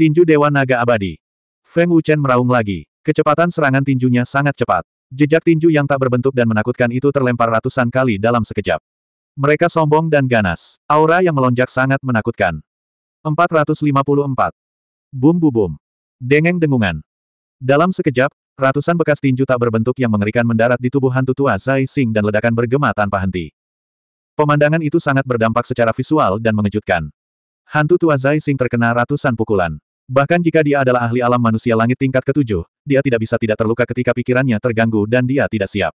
Tinju Dewa Naga Abadi. Feng Wuchen meraung lagi. Kecepatan serangan tinjunya sangat cepat. Jejak tinju yang tak berbentuk dan menakutkan itu terlempar ratusan kali dalam sekejap. Mereka sombong dan ganas. Aura yang melonjak sangat menakutkan. 454. Bum bum bum. Dengeng dengungan. Dalam sekejap, ratusan bekas tinju tak berbentuk yang mengerikan mendarat di tubuh hantu tua Zai Xing dan ledakan bergema tanpa henti. Pemandangan itu sangat berdampak secara visual dan mengejutkan. Hantu tua Zai Xing terkena ratusan pukulan. Bahkan jika dia adalah ahli alam manusia langit tingkat ketujuh, dia tidak bisa tidak terluka ketika pikirannya terganggu dan dia tidak siap.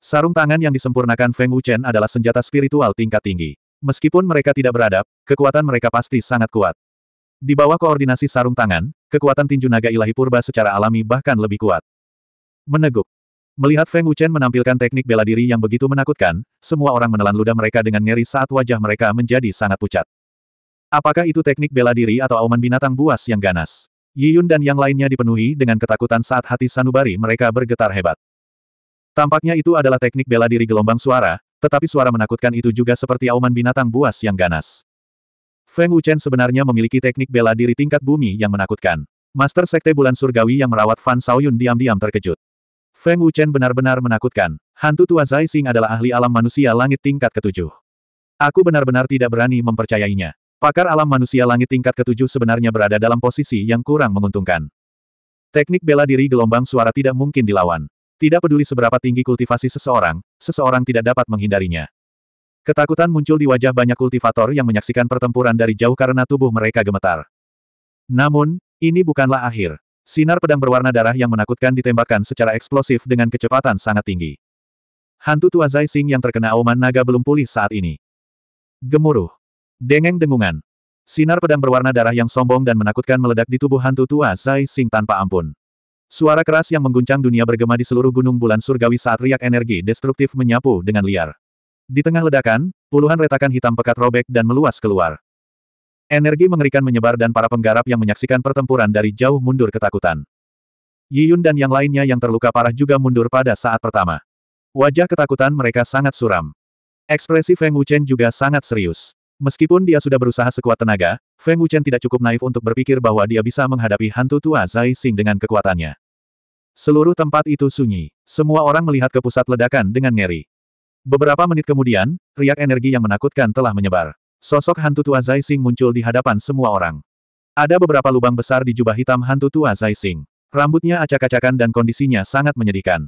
Sarung tangan yang disempurnakan Feng Wuchen adalah senjata spiritual tingkat tinggi. Meskipun mereka tidak beradab, kekuatan mereka pasti sangat kuat. Di bawah koordinasi sarung tangan, kekuatan tinju naga ilahi purba secara alami bahkan lebih kuat. Meneguk. Melihat Feng Wuchen menampilkan teknik bela diri yang begitu menakutkan, semua orang menelan ludah mereka dengan ngeri saat wajah mereka menjadi sangat pucat. Apakah itu teknik bela diri atau auman binatang buas yang ganas? Yiyun dan yang lainnya dipenuhi dengan ketakutan saat hati sanubari mereka bergetar hebat. Tampaknya itu adalah teknik bela diri gelombang suara, tetapi suara menakutkan itu juga seperti auman binatang buas yang ganas. Feng Wuchen sebenarnya memiliki teknik bela diri tingkat bumi yang menakutkan. Master Sekte Bulan Surgawi yang merawat Fan Saoyun diam-diam terkejut. Feng Wuchen benar-benar menakutkan. Hantu tua Zai Xing adalah ahli alam manusia langit tingkat ketujuh. Aku benar-benar tidak berani mempercayainya. Pakar alam manusia langit tingkat ketujuh sebenarnya berada dalam posisi yang kurang menguntungkan. Teknik bela diri gelombang suara tidak mungkin dilawan. Tidak peduli seberapa tinggi kultivasi seseorang, seseorang tidak dapat menghindarinya. Ketakutan muncul di wajah banyak kultivator yang menyaksikan pertempuran dari jauh karena tubuh mereka gemetar. Namun, ini bukanlah akhir. Sinar pedang berwarna darah yang menakutkan ditembakkan secara eksplosif dengan kecepatan sangat tinggi. Hantu tua Zai Sing yang terkena auman naga belum pulih saat ini. Gemuruh. Dengeng dengungan. Sinar pedang berwarna darah yang sombong dan menakutkan meledak di tubuh hantu tua Zai Sing tanpa ampun. Suara keras yang mengguncang dunia bergema di seluruh gunung bulan surgawi saat riak energi destruktif menyapu dengan liar. Di tengah ledakan, puluhan retakan hitam pekat robek dan meluas keluar. Energi mengerikan menyebar dan para penggarap yang menyaksikan pertempuran dari jauh mundur ketakutan. Yi Yun dan yang lainnya yang terluka parah juga mundur pada saat pertama. Wajah ketakutan mereka sangat suram. Ekspresi Feng Wuchen juga sangat serius. Meskipun dia sudah berusaha sekuat tenaga, Feng Wuchen tidak cukup naif untuk berpikir bahwa dia bisa menghadapi hantu tua Zai Xing dengan kekuatannya. Seluruh tempat itu sunyi. Semua orang melihat ke pusat ledakan dengan ngeri. Beberapa menit kemudian, riak energi yang menakutkan telah menyebar. Sosok hantu tua Zai Xing muncul di hadapan semua orang. Ada beberapa lubang besar di jubah hitam hantu tua Zai Xing. Rambutnya acak-acakan dan kondisinya sangat menyedihkan.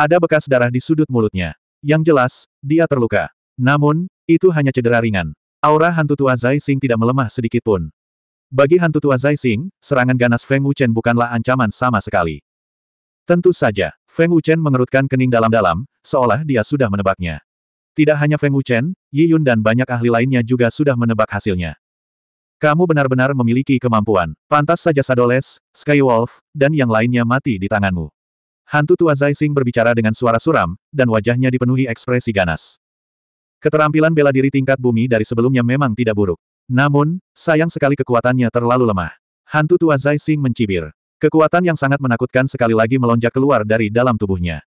Ada bekas darah di sudut mulutnya. Yang jelas, dia terluka. Namun, itu hanya cedera ringan. Aura hantu tua Zai Xing tidak melemah sedikit pun. Bagi hantu tua Zai Xing, serangan ganas Feng Wuchen bukanlah ancaman sama sekali. Tentu saja, Feng Wuchen mengerutkan kening dalam-dalam, seolah dia sudah menebaknya. Tidak hanya Feng Wuchen, Yi Yun dan banyak ahli lainnya juga sudah menebak hasilnya. Kamu benar-benar memiliki kemampuan. Pantas saja Sadoles, Skywolf, dan yang lainnya mati di tanganmu. Hantu tua Zai Xing berbicara dengan suara suram, dan wajahnya dipenuhi ekspresi ganas. Keterampilan bela diri tingkat bumi dari sebelumnya memang tidak buruk. Namun, sayang sekali kekuatannya terlalu lemah. Hantu tua Zai Xing mencibir. Kekuatan yang sangat menakutkan sekali lagi melonjak keluar dari dalam tubuhnya.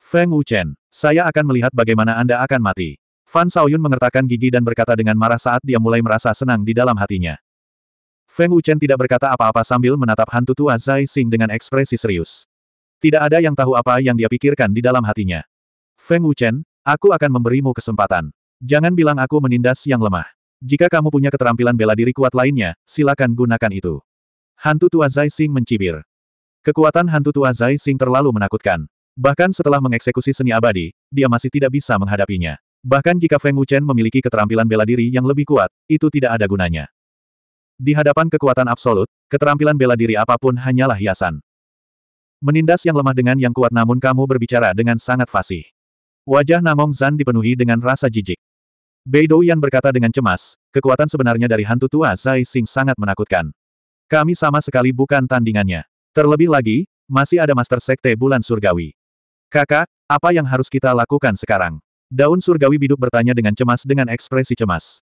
Feng Wuchen, saya akan melihat bagaimana Anda akan mati. Fan Saoyun mengertakkan gigi dan berkata dengan marah saat dia mulai merasa senang di dalam hatinya. Feng Wuchen tidak berkata apa-apa sambil menatap hantu tua Zai Xing dengan ekspresi serius. Tidak ada yang tahu apa yang dia pikirkan di dalam hatinya. Feng Wuchen, Aku akan memberimu kesempatan. Jangan bilang aku menindas yang lemah. Jika kamu punya keterampilan bela diri kuat lainnya, silakan gunakan itu. Hantu tua Zai Xing mencibir. Kekuatan hantu tua Zai Xing terlalu menakutkan. Bahkan setelah mengeksekusi seni abadi, dia masih tidak bisa menghadapinya. Bahkan jika Feng Wuchen memiliki keterampilan bela diri yang lebih kuat, itu tidak ada gunanya. Di hadapan kekuatan absolut, keterampilan bela diri apapun hanyalah hiasan. Menindas yang lemah dengan yang kuat namun kamu berbicara dengan sangat fasih. Wajah Namong Zan dipenuhi dengan rasa jijik. Bei Yan berkata dengan cemas, kekuatan sebenarnya dari hantu tua Zai Xing sangat menakutkan. Kami sama sekali bukan tandingannya. Terlebih lagi, masih ada Master Sekte Bulan Surgawi. Kakak, apa yang harus kita lakukan sekarang? Daun Surgawi Biduk bertanya dengan cemas dengan ekspresi cemas.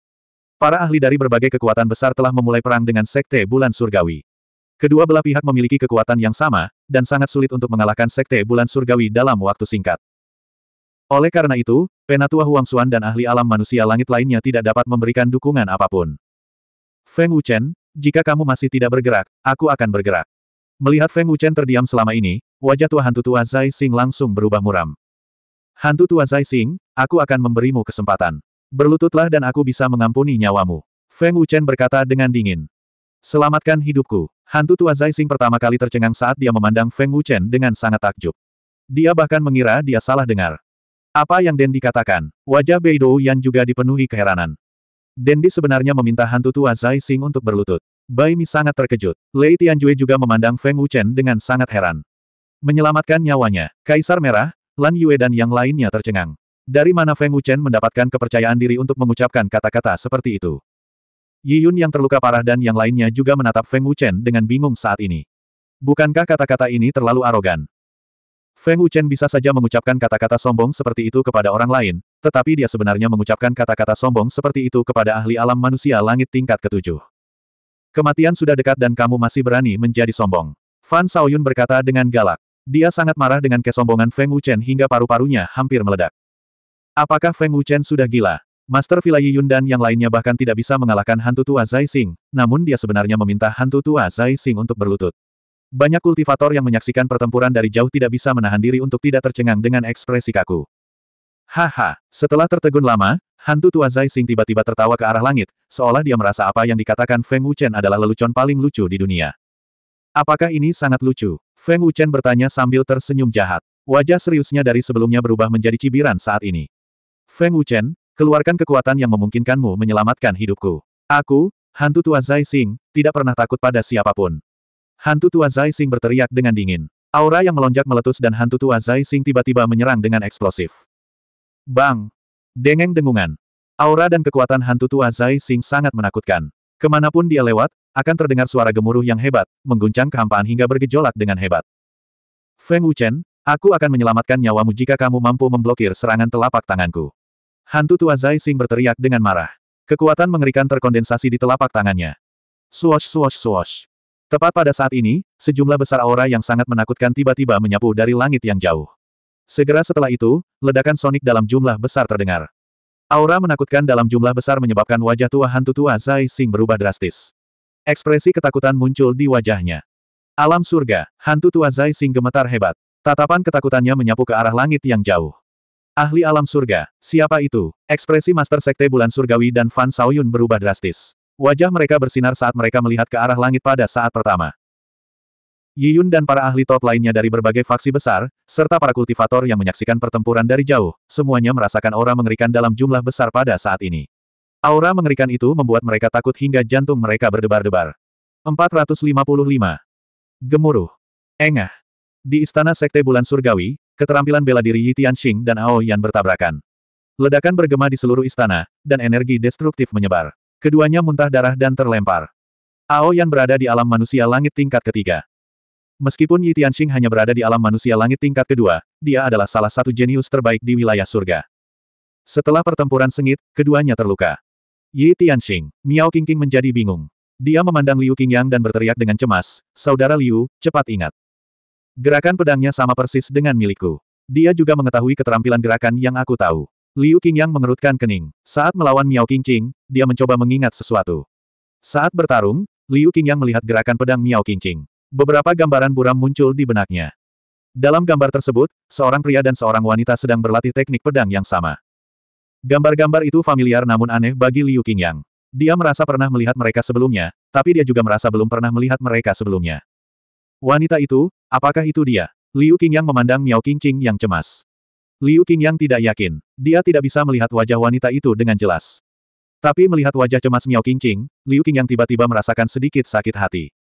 Para ahli dari berbagai kekuatan besar telah memulai perang dengan Sekte Bulan Surgawi. Kedua belah pihak memiliki kekuatan yang sama, dan sangat sulit untuk mengalahkan Sekte Bulan Surgawi dalam waktu singkat. Oleh karena itu, Penatua Huang Xuan dan ahli alam manusia langit lainnya tidak dapat memberikan dukungan apapun. Feng Wuchen, jika kamu masih tidak bergerak, aku akan bergerak. Melihat Feng Wuchen terdiam selama ini, wajah tua hantu tua Zai Xing langsung berubah muram. Hantu tua Zai Xing, aku akan memberimu kesempatan. Berlututlah dan aku bisa mengampuni nyawamu. Feng Wuchen berkata dengan dingin. Selamatkan hidupku. Hantu tua Zai Xing pertama kali tercengang saat dia memandang Feng Wuchen dengan sangat takjub. Dia bahkan mengira dia salah dengar. Apa yang Dendi katakan, wajah Beidou Yan juga dipenuhi keheranan. Dendi sebenarnya meminta hantu tua Zai Xing untuk berlutut. Bai Mi sangat terkejut. Lei Tianjue juga memandang Feng Wuchen dengan sangat heran. Menyelamatkan nyawanya, Kaisar Merah, Lan Yue dan yang lainnya tercengang. Dari mana Feng Wuchen mendapatkan kepercayaan diri untuk mengucapkan kata-kata seperti itu? Yi Yun yang terluka parah dan yang lainnya juga menatap Feng Wuchen dengan bingung saat ini. Bukankah kata-kata ini terlalu arogan? Feng Wuchen bisa saja mengucapkan kata-kata sombong seperti itu kepada orang lain, tetapi dia sebenarnya mengucapkan kata-kata sombong seperti itu kepada ahli alam manusia langit tingkat ketujuh. Kematian sudah dekat dan kamu masih berani menjadi sombong. Fan Saoyun berkata dengan galak. Dia sangat marah dengan kesombongan Feng Wuchen hingga paru-parunya hampir meledak. Apakah Feng Wuchen sudah gila? Master Villa Yiyun dan yang lainnya bahkan tidak bisa mengalahkan hantu tua Zai Xing, namun dia sebenarnya meminta hantu tua Zai Xing untuk berlutut. Banyak kultivator yang menyaksikan pertempuran dari jauh tidak bisa menahan diri untuk tidak tercengang dengan ekspresi kaku. Haha, setelah tertegun lama, hantu tua Zai Xing tiba-tiba tertawa ke arah langit, seolah dia merasa apa yang dikatakan Feng Wuchen adalah lelucon paling lucu di dunia. Apakah ini sangat lucu? Feng Wuchen bertanya sambil tersenyum jahat. Wajah seriusnya dari sebelumnya berubah menjadi cibiran saat ini. Feng Wuchen, keluarkan kekuatan yang memungkinkanmu menyelamatkan hidupku. Aku, hantu tua Zai Xing, tidak pernah takut pada siapapun. Hantu tua Zai Xing berteriak dengan dingin. Aura yang melonjak meletus dan hantu tua Zai Xing tiba-tiba menyerang dengan eksplosif. Bang! Dengeng dengungan. Aura dan kekuatan hantu tua Zai Xing sangat menakutkan. Kemanapun dia lewat, akan terdengar suara gemuruh yang hebat, mengguncang kehampaan hingga bergejolak dengan hebat. Feng Wuchen, aku akan menyelamatkan nyawamu jika kamu mampu memblokir serangan telapak tanganku. Hantu tua Zai Xing berteriak dengan marah. Kekuatan mengerikan terkondensasi di telapak tangannya. Swash swash swash. Tepat pada saat ini, sejumlah besar aura yang sangat menakutkan tiba-tiba menyapu dari langit yang jauh. Segera setelah itu, ledakan sonik dalam jumlah besar terdengar. Aura menakutkan dalam jumlah besar menyebabkan wajah tua hantu tua Zai Xing berubah drastis. Ekspresi ketakutan muncul di wajahnya. Alam surga, hantu tua Zai Xing gemetar hebat. Tatapan ketakutannya menyapu ke arah langit yang jauh. Ahli alam surga, siapa itu? Ekspresi Master Sekte Bulan Surgawi dan Fan Saoyun berubah drastis. Wajah mereka bersinar saat mereka melihat ke arah langit pada saat pertama. Yun dan para ahli top lainnya dari berbagai faksi besar, serta para kultivator yang menyaksikan pertempuran dari jauh, semuanya merasakan aura mengerikan dalam jumlah besar pada saat ini. Aura mengerikan itu membuat mereka takut hingga jantung mereka berdebar-debar. 455. Gemuruh. Engah. Di istana Sekte Bulan Surgawi, keterampilan bela diri Yi Tianxing dan Ao Yan bertabrakan. Ledakan bergema di seluruh istana, dan energi destruktif menyebar. Keduanya muntah darah dan terlempar. Ao Yan berada di alam manusia langit tingkat ketiga. Meskipun Yi Tianxing hanya berada di alam manusia langit tingkat kedua, dia adalah salah satu jenius terbaik di wilayah surga. Setelah pertempuran sengit, keduanya terluka. Yi Tianxing, Miao Qingqing menjadi bingung. Dia memandang Liu Qingyang dan berteriak dengan cemas, Saudara Liu, cepat ingat. Gerakan pedangnya sama persis dengan milikku. Dia juga mengetahui keterampilan gerakan yang aku tahu. Liu Qingyang mengerutkan kening. Saat melawan Miao Qingqing, dia mencoba mengingat sesuatu. Saat bertarung, Liu Qingyang melihat gerakan pedang Miao Qingqing. Beberapa gambaran buram muncul di benaknya. Dalam gambar tersebut, seorang pria dan seorang wanita sedang berlatih teknik pedang yang sama. Gambar-gambar itu familiar namun aneh bagi Liu Qingyang. Dia merasa pernah melihat mereka sebelumnya, tapi dia juga merasa belum pernah melihat mereka sebelumnya. Wanita itu, apakah itu dia? Liu Qingyang memandang Miao Qingqing yang cemas. Liu yang tidak yakin. Dia tidak bisa melihat wajah wanita itu dengan jelas. Tapi melihat wajah cemas Miao Qingqing, Liu Qingyang tiba-tiba merasakan sedikit sakit hati.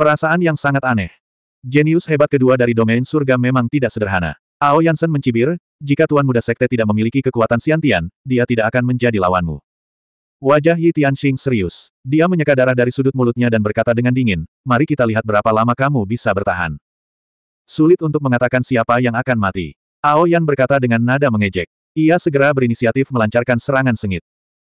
Perasaan yang sangat aneh. Jenius hebat kedua dari domain surga memang tidak sederhana. Ao Yansen mencibir, jika Tuan Muda Sekte tidak memiliki kekuatan siantian, dia tidak akan menjadi lawanmu. Wajah Yi Tianxing serius. Dia menyeka darah dari sudut mulutnya dan berkata dengan dingin, mari kita lihat berapa lama kamu bisa bertahan. Sulit untuk mengatakan siapa yang akan mati. Yan berkata dengan nada mengejek. Ia segera berinisiatif melancarkan serangan sengit.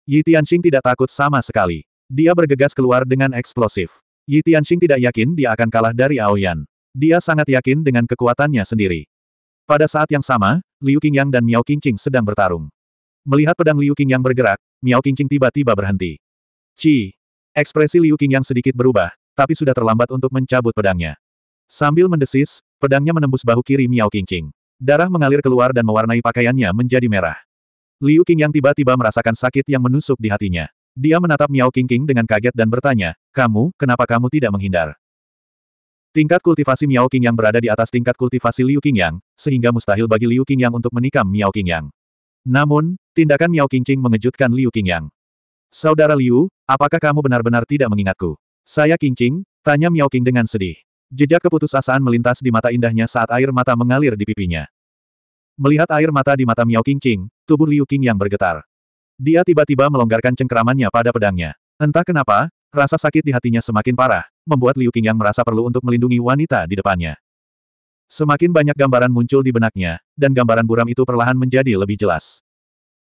Yi Tianxing tidak takut sama sekali. Dia bergegas keluar dengan eksplosif. Yi Tianxing tidak yakin dia akan kalah dari Yan. Dia sangat yakin dengan kekuatannya sendiri. Pada saat yang sama, Liu Qingyang dan Miao Qingqing sedang bertarung. Melihat pedang Liu Qingyang bergerak, Miao Qingqing tiba-tiba berhenti. Ci! Ekspresi Liu Qingyang sedikit berubah, tapi sudah terlambat untuk mencabut pedangnya. Sambil mendesis, pedangnya menembus bahu kiri Miao Qingqing. Darah mengalir keluar dan mewarnai pakaiannya menjadi merah. Liu Qing yang tiba-tiba merasakan sakit yang menusuk di hatinya. Dia menatap Miao Qingqing dengan kaget dan bertanya, kamu, kenapa kamu tidak menghindar? Tingkat kultivasi Miao Qing yang berada di atas tingkat kultivasi Liu yang, sehingga mustahil bagi Liu yang untuk menikam Miao yang. Namun, tindakan Miao Qingqing mengejutkan Liu yang. Saudara Liu, apakah kamu benar-benar tidak mengingatku? Saya Qingqing, tanya Miao Qing dengan sedih. Jejak keputusasaan melintas di mata indahnya saat air mata mengalir di pipinya. Melihat air mata di mata Miao Qingqing, tubuh Liu Qing yang bergetar. Dia tiba-tiba melonggarkan cengkeramannya pada pedangnya. Entah kenapa, rasa sakit di hatinya semakin parah, membuat Liu Qing yang merasa perlu untuk melindungi wanita di depannya. Semakin banyak gambaran muncul di benaknya, dan gambaran buram itu perlahan menjadi lebih jelas.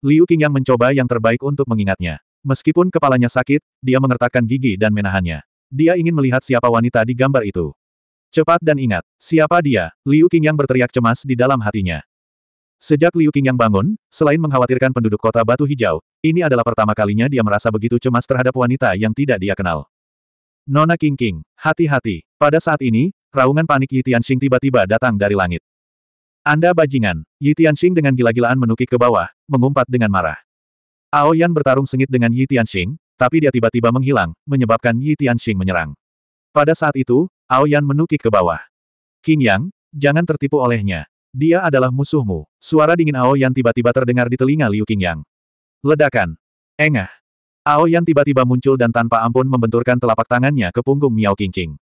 Liu Qing yang mencoba yang terbaik untuk mengingatnya. Meskipun kepalanya sakit, dia mengertakkan gigi dan menahannya. Dia ingin melihat siapa wanita di gambar itu. Cepat dan ingat, siapa dia? Liu yang berteriak cemas di dalam hatinya. Sejak Liu yang bangun, selain mengkhawatirkan penduduk kota Batu Hijau, ini adalah pertama kalinya dia merasa begitu cemas terhadap wanita yang tidak dia kenal. Nona King King, hati-hati. Pada saat ini, raungan panik Yi Tianxing tiba-tiba datang dari langit. Anda bajingan, Yi Tianxing dengan gila-gilaan menukik ke bawah, mengumpat dengan marah. Ao Yan bertarung sengit dengan Yi Tianxing, tapi dia tiba-tiba menghilang, menyebabkan Yi Tianxing menyerang. Pada saat itu, Aoyan menukik ke bawah. King Yang, jangan tertipu olehnya. Dia adalah musuhmu. Suara dingin Aoyan tiba-tiba terdengar di telinga Liu King Yang. Ledakan. Engah. Aoyan tiba-tiba muncul dan tanpa ampun membenturkan telapak tangannya ke punggung Miao Qingqing.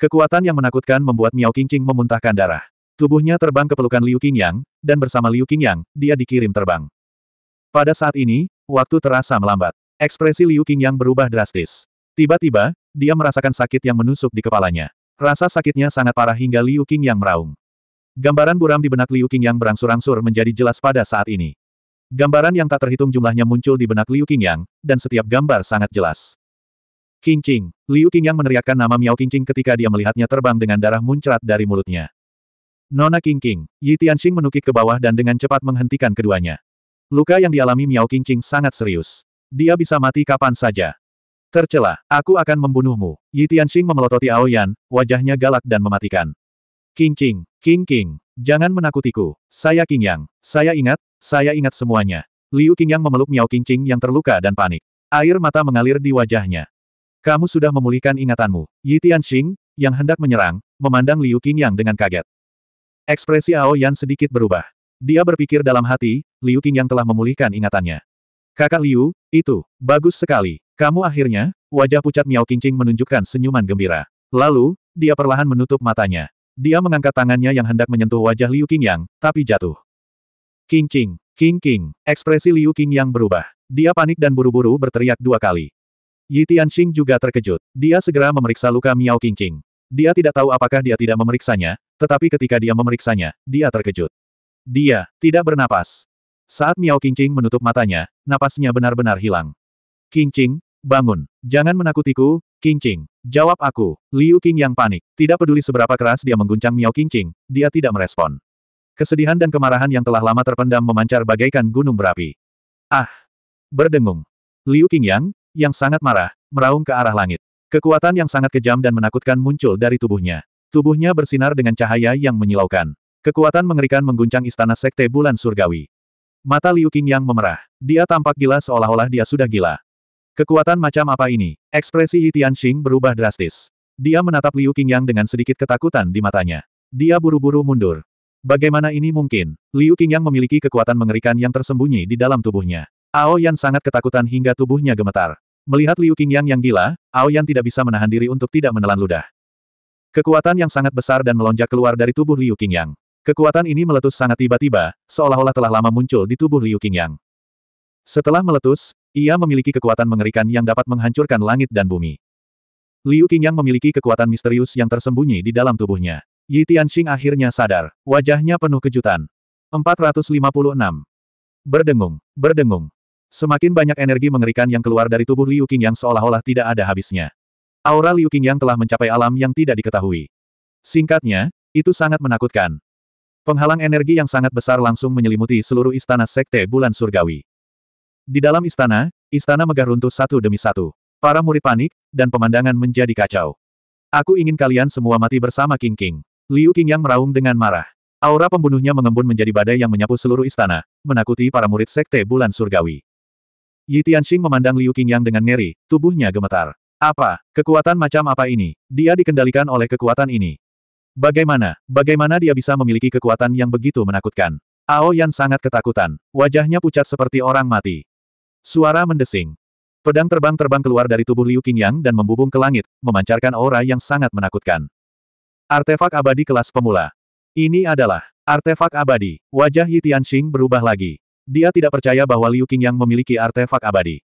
Kekuatan yang menakutkan membuat Miao Qingqing memuntahkan darah. Tubuhnya terbang ke pelukan Liu Yang dan bersama Liu Yang, dia dikirim terbang. Pada saat ini, waktu terasa melambat. Ekspresi Liu Yang berubah drastis. Tiba-tiba, dia merasakan sakit yang menusuk di kepalanya. Rasa sakitnya sangat parah hingga Liu Qing yang meraung. Gambaran buram di benak Liu Qing yang berangsur-angsur menjadi jelas pada saat ini. Gambaran yang tak terhitung jumlahnya muncul di benak Liu yang, dan setiap gambar sangat jelas. King Qing, Liu yang meneriakkan nama Miao King Qing ketika dia melihatnya terbang dengan darah muncrat dari mulutnya. Nona King Qing, Yi Tianxing menukik ke bawah dan dengan cepat menghentikan keduanya. Luka yang dialami Miao King Qing sangat serius. Dia bisa mati kapan saja. Tercela, aku akan membunuhmu. Yi Tianxing memelototi Ao Yan, wajahnya galak dan mematikan. King King, King King, jangan menakutiku. Saya King Yang. Saya ingat, saya ingat semuanya. Liu King Yang memeluk Miao King Qing yang terluka dan panik. Air mata mengalir di wajahnya. Kamu sudah memulihkan ingatanmu. Yi Tianxing, yang hendak menyerang, memandang Liu King Yang dengan kaget. Ekspresi Ao Yan sedikit berubah. Dia berpikir dalam hati, Liu King Yang telah memulihkan ingatannya. Kakak Liu, itu, bagus sekali. Kamu akhirnya, wajah pucat Miao Qingqing menunjukkan senyuman gembira. Lalu, dia perlahan menutup matanya. Dia mengangkat tangannya yang hendak menyentuh wajah Liu Qingyang, tapi jatuh. Qingqing, Qingqing, ekspresi Liu Qingyang berubah. Dia panik dan buru-buru berteriak dua kali. Yi Tianxing juga terkejut. Dia segera memeriksa luka Miao Qingqing. Dia tidak tahu apakah dia tidak memeriksanya, tetapi ketika dia memeriksanya, dia terkejut. Dia tidak bernapas. Saat Miao Qingqing menutup matanya, napasnya benar-benar hilang. King bangun. Jangan menakutiku, King Jawab aku, Liu King yang panik. Tidak peduli seberapa keras dia mengguncang Miao King dia tidak merespon. Kesedihan dan kemarahan yang telah lama terpendam memancar bagaikan gunung berapi. Ah! Berdengung. Liu Qingyang, yang sangat marah, meraung ke arah langit. Kekuatan yang sangat kejam dan menakutkan muncul dari tubuhnya. Tubuhnya bersinar dengan cahaya yang menyilaukan. Kekuatan mengerikan mengguncang istana sekte bulan surgawi. Mata Liu Qingyang memerah. Dia tampak gila seolah-olah dia sudah gila. Kekuatan macam apa ini? Ekspresi Yi Tianxing berubah drastis. Dia menatap Liu Qingyang dengan sedikit ketakutan di matanya. Dia buru-buru mundur. Bagaimana ini mungkin? Liu Qingyang memiliki kekuatan mengerikan yang tersembunyi di dalam tubuhnya. Ao Yan sangat ketakutan hingga tubuhnya gemetar. Melihat Liu Qingyang yang gila, Ao Yan tidak bisa menahan diri untuk tidak menelan ludah. Kekuatan yang sangat besar dan melonjak keluar dari tubuh Liu Qingyang. Kekuatan ini meletus sangat tiba-tiba, seolah-olah telah lama muncul di tubuh Liu Qingyang. Setelah meletus, ia memiliki kekuatan mengerikan yang dapat menghancurkan langit dan bumi. Liu Qingyang memiliki kekuatan misterius yang tersembunyi di dalam tubuhnya. Yi Tianxing akhirnya sadar, wajahnya penuh kejutan. 456. Berdengung, berdengung. Semakin banyak energi mengerikan yang keluar dari tubuh Liu Qingyang seolah-olah tidak ada habisnya. Aura Liu Qingyang telah mencapai alam yang tidak diketahui. Singkatnya, itu sangat menakutkan. Penghalang energi yang sangat besar langsung menyelimuti seluruh istana sekte bulan surgawi. Di dalam istana, istana megah runtuh satu demi satu. Para murid panik, dan pemandangan menjadi kacau. Aku ingin kalian semua mati bersama King King. Liu King yang meraung dengan marah. Aura pembunuhnya mengembun menjadi badai yang menyapu seluruh istana, menakuti para murid sekte bulan surgawi. Yi Tianxing memandang Liu King yang dengan ngeri, tubuhnya gemetar. Apa, kekuatan macam apa ini? Dia dikendalikan oleh kekuatan ini. Bagaimana, bagaimana dia bisa memiliki kekuatan yang begitu menakutkan? Ao Yan sangat ketakutan, wajahnya pucat seperti orang mati. Suara mendesing. Pedang terbang-terbang keluar dari tubuh Liu Qingyang dan membubung ke langit, memancarkan aura yang sangat menakutkan. Artefak abadi kelas pemula. Ini adalah artefak abadi. Wajah Yi Tianxing berubah lagi. Dia tidak percaya bahwa Liu Qingyang memiliki artefak abadi.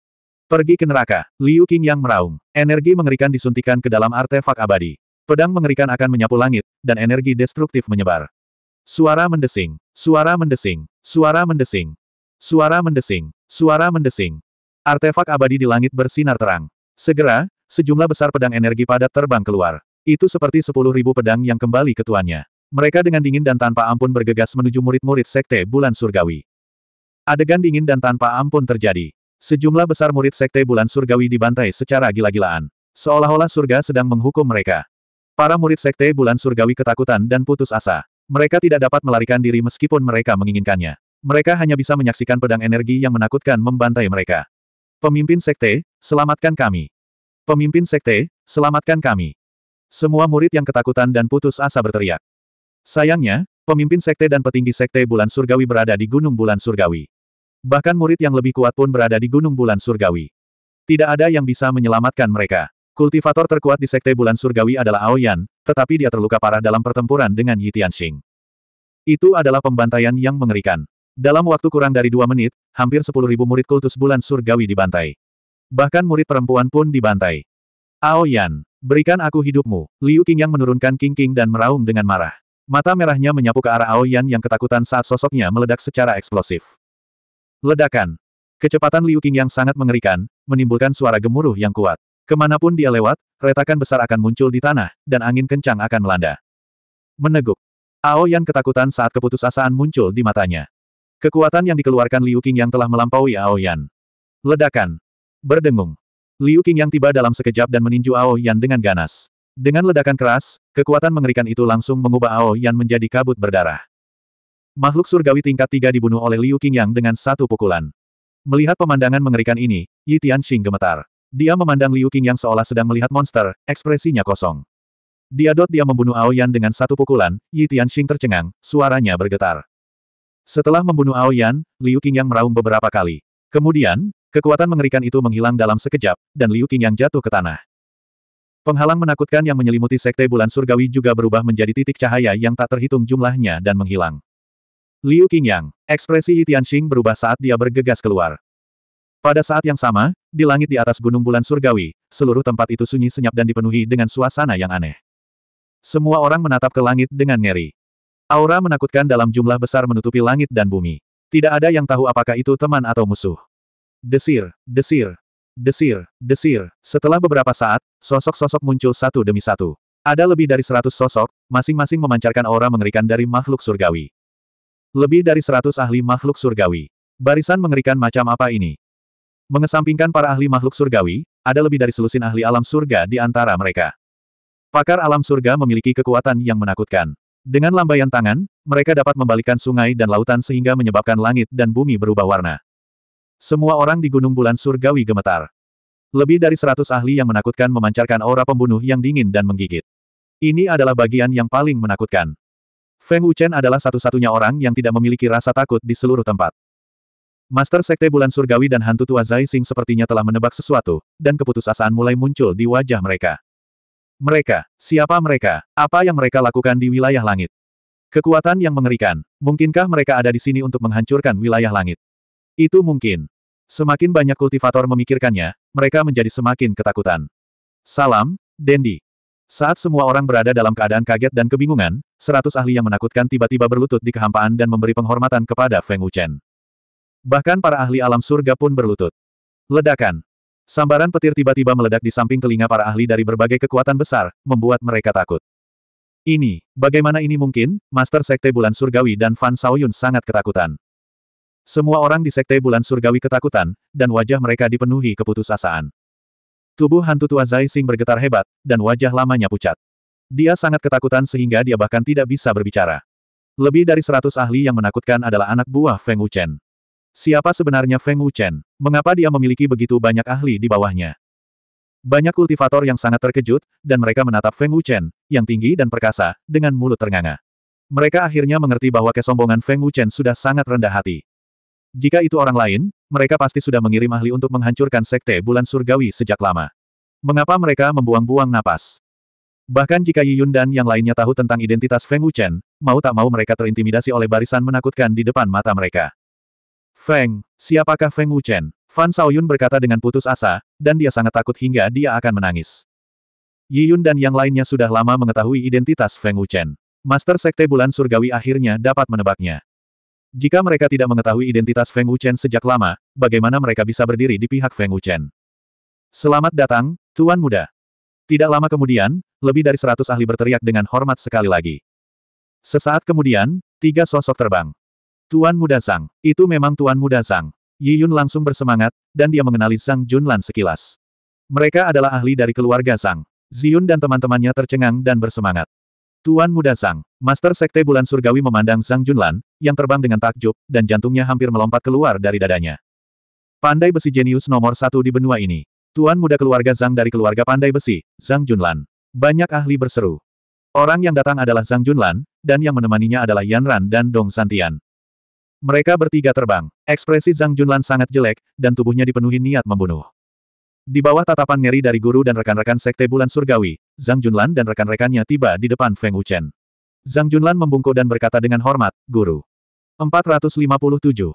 Pergi ke neraka. Liu Qingyang meraung. Energi mengerikan disuntikan ke dalam artefak abadi. Pedang mengerikan akan menyapu langit, dan energi destruktif menyebar. Suara mendesing. Suara mendesing. Suara mendesing. Suara mendesing. Suara mendesing. Artefak abadi di langit bersinar terang. Segera, sejumlah besar pedang energi padat terbang keluar. Itu seperti sepuluh ribu pedang yang kembali ke tuannya. Mereka dengan dingin dan tanpa ampun bergegas menuju murid-murid Sekte Bulan Surgawi. Adegan dingin dan tanpa ampun terjadi. Sejumlah besar murid Sekte Bulan Surgawi dibantai secara gila-gilaan. Seolah-olah surga sedang menghukum mereka. Para murid Sekte Bulan Surgawi ketakutan dan putus asa. Mereka tidak dapat melarikan diri meskipun mereka menginginkannya. Mereka hanya bisa menyaksikan pedang energi yang menakutkan membantai mereka. Pemimpin Sekte, selamatkan kami. Pemimpin Sekte, selamatkan kami. Semua murid yang ketakutan dan putus asa berteriak. Sayangnya, pemimpin Sekte dan petinggi Sekte Bulan Surgawi berada di Gunung Bulan Surgawi. Bahkan murid yang lebih kuat pun berada di Gunung Bulan Surgawi. Tidak ada yang bisa menyelamatkan mereka. Kultivator terkuat di Sekte Bulan Surgawi adalah Aoyan, tetapi dia terluka parah dalam pertempuran dengan Yi Tianxing. Itu adalah pembantaian yang mengerikan. Dalam waktu kurang dari dua menit, hampir sepuluh ribu murid kultus bulan surgawi dibantai. Bahkan murid perempuan pun dibantai. Ao Yan, berikan aku hidupmu. Liu Qingyang menurunkan King King dan meraung dengan marah. Mata merahnya menyapu ke arah Ao Yan yang ketakutan saat sosoknya meledak secara eksplosif. Ledakan. Kecepatan Liu Qingyang sangat mengerikan, menimbulkan suara gemuruh yang kuat. Kemanapun dia lewat, retakan besar akan muncul di tanah, dan angin kencang akan melanda. Meneguk. Ao Yan ketakutan saat keputusasaan muncul di matanya. Kekuatan yang dikeluarkan Liu Qing yang telah melampaui Ao Yan. Ledakan. Berdengung. Liu Qing yang tiba dalam sekejap dan meninju Ao Yan dengan ganas. Dengan ledakan keras, kekuatan mengerikan itu langsung mengubah Ao Yan menjadi kabut berdarah. Makhluk surgawi tingkat tiga dibunuh oleh Liu Qing yang dengan satu pukulan. Melihat pemandangan mengerikan ini, Yi Tianxing gemetar. Dia memandang Liu Qing yang seolah sedang melihat monster, ekspresinya kosong. Dia dot dia membunuh Ao Yan dengan satu pukulan, Yi Tianxing tercengang, suaranya bergetar. Setelah membunuh Aoyan, Liu Qingyang meraung beberapa kali. Kemudian, kekuatan mengerikan itu menghilang dalam sekejap, dan Liu Qingyang jatuh ke tanah. Penghalang menakutkan yang menyelimuti Sekte Bulan Surgawi juga berubah menjadi titik cahaya yang tak terhitung jumlahnya dan menghilang. Liu Qingyang, ekspresi Yi Tianxing berubah saat dia bergegas keluar. Pada saat yang sama, di langit di atas Gunung Bulan Surgawi, seluruh tempat itu sunyi senyap dan dipenuhi dengan suasana yang aneh. Semua orang menatap ke langit dengan ngeri. Aura menakutkan dalam jumlah besar menutupi langit dan bumi. Tidak ada yang tahu apakah itu teman atau musuh. Desir, desir, desir, desir. Setelah beberapa saat, sosok-sosok muncul satu demi satu. Ada lebih dari seratus sosok, masing-masing memancarkan aura mengerikan dari makhluk surgawi. Lebih dari seratus ahli makhluk surgawi. Barisan mengerikan macam apa ini? Mengesampingkan para ahli makhluk surgawi, ada lebih dari selusin ahli alam surga di antara mereka. Pakar alam surga memiliki kekuatan yang menakutkan. Dengan lambaian tangan, mereka dapat membalikkan sungai dan lautan sehingga menyebabkan langit dan bumi berubah warna. Semua orang di Gunung Bulan Surgawi gemetar. Lebih dari seratus ahli yang menakutkan memancarkan aura pembunuh yang dingin dan menggigit. Ini adalah bagian yang paling menakutkan. Feng Wuchen adalah satu-satunya orang yang tidak memiliki rasa takut di seluruh tempat. Master Sekte Bulan Surgawi dan Hantu Tua Zai Sing sepertinya telah menebak sesuatu, dan keputusasaan mulai muncul di wajah mereka. Mereka, siapa mereka? Apa yang mereka lakukan di wilayah langit? Kekuatan yang mengerikan. Mungkinkah mereka ada di sini untuk menghancurkan wilayah langit? Itu mungkin. Semakin banyak kultivator memikirkannya, mereka menjadi semakin ketakutan. Salam, Dendi. Saat semua orang berada dalam keadaan kaget dan kebingungan, seratus ahli yang menakutkan tiba-tiba berlutut di kehampaan dan memberi penghormatan kepada Feng Wuchen. Bahkan para ahli alam surga pun berlutut. Ledakan. Sambaran petir tiba-tiba meledak di samping telinga para ahli dari berbagai kekuatan besar, membuat mereka takut. Ini, bagaimana ini mungkin? Master Sekte Bulan Surgawi dan Fan Saoyun sangat ketakutan. Semua orang di Sekte Bulan Surgawi ketakutan, dan wajah mereka dipenuhi keputusasaan. Tubuh hantu tua Zai Xing bergetar hebat, dan wajah lamanya pucat. Dia sangat ketakutan sehingga dia bahkan tidak bisa berbicara. Lebih dari seratus ahli yang menakutkan adalah anak buah Feng Wuchen. Siapa sebenarnya Feng Wuchen? Mengapa dia memiliki begitu banyak ahli di bawahnya? Banyak kultivator yang sangat terkejut, dan mereka menatap Feng Wuchen, yang tinggi dan perkasa, dengan mulut ternganga. Mereka akhirnya mengerti bahwa kesombongan Feng Wuchen sudah sangat rendah hati. Jika itu orang lain, mereka pasti sudah mengirim ahli untuk menghancurkan sekte bulan surgawi sejak lama. Mengapa mereka membuang-buang napas? Bahkan jika Yi Yun dan yang lainnya tahu tentang identitas Feng Wuchen, mau tak mau mereka terintimidasi oleh barisan menakutkan di depan mata mereka. Feng, siapakah Feng Wuchen? Fan Saoyun berkata dengan putus asa, dan dia sangat takut hingga dia akan menangis. Yi Yun dan yang lainnya sudah lama mengetahui identitas Feng Wuchen. Master Sekte Bulan Surgawi akhirnya dapat menebaknya. Jika mereka tidak mengetahui identitas Feng Wuchen sejak lama, bagaimana mereka bisa berdiri di pihak Feng Wuchen? Selamat datang, Tuan Muda. Tidak lama kemudian, lebih dari seratus ahli berteriak dengan hormat sekali lagi. Sesaat kemudian, tiga sosok terbang. Tuan Muda Sang, itu memang Tuan Muda Sang. Yi Yun langsung bersemangat, dan dia mengenali Sang Junlan sekilas. Mereka adalah ahli dari keluarga Sang. Ziyun dan teman-temannya tercengang dan bersemangat. Tuan Muda Sang, Master Sekte Bulan Surgawi memandang Sang Junlan, yang terbang dengan takjub, dan jantungnya hampir melompat keluar dari dadanya. Pandai besi jenius nomor satu di benua ini. Tuan muda keluarga Sang dari keluarga pandai besi, Sang Junlan. Banyak ahli berseru. Orang yang datang adalah Sang Junlan, dan yang menemaninya adalah Yan Ran dan Dong Santian. Mereka bertiga terbang. Ekspresi Zhang Junlan sangat jelek, dan tubuhnya dipenuhi niat membunuh. Di bawah tatapan ngeri dari guru dan rekan-rekan Sekte Bulan Surgawi, Zhang Junlan dan rekan-rekannya tiba di depan Feng Wuchen. Zhang Junlan membungkuk dan berkata dengan hormat, Guru. 457.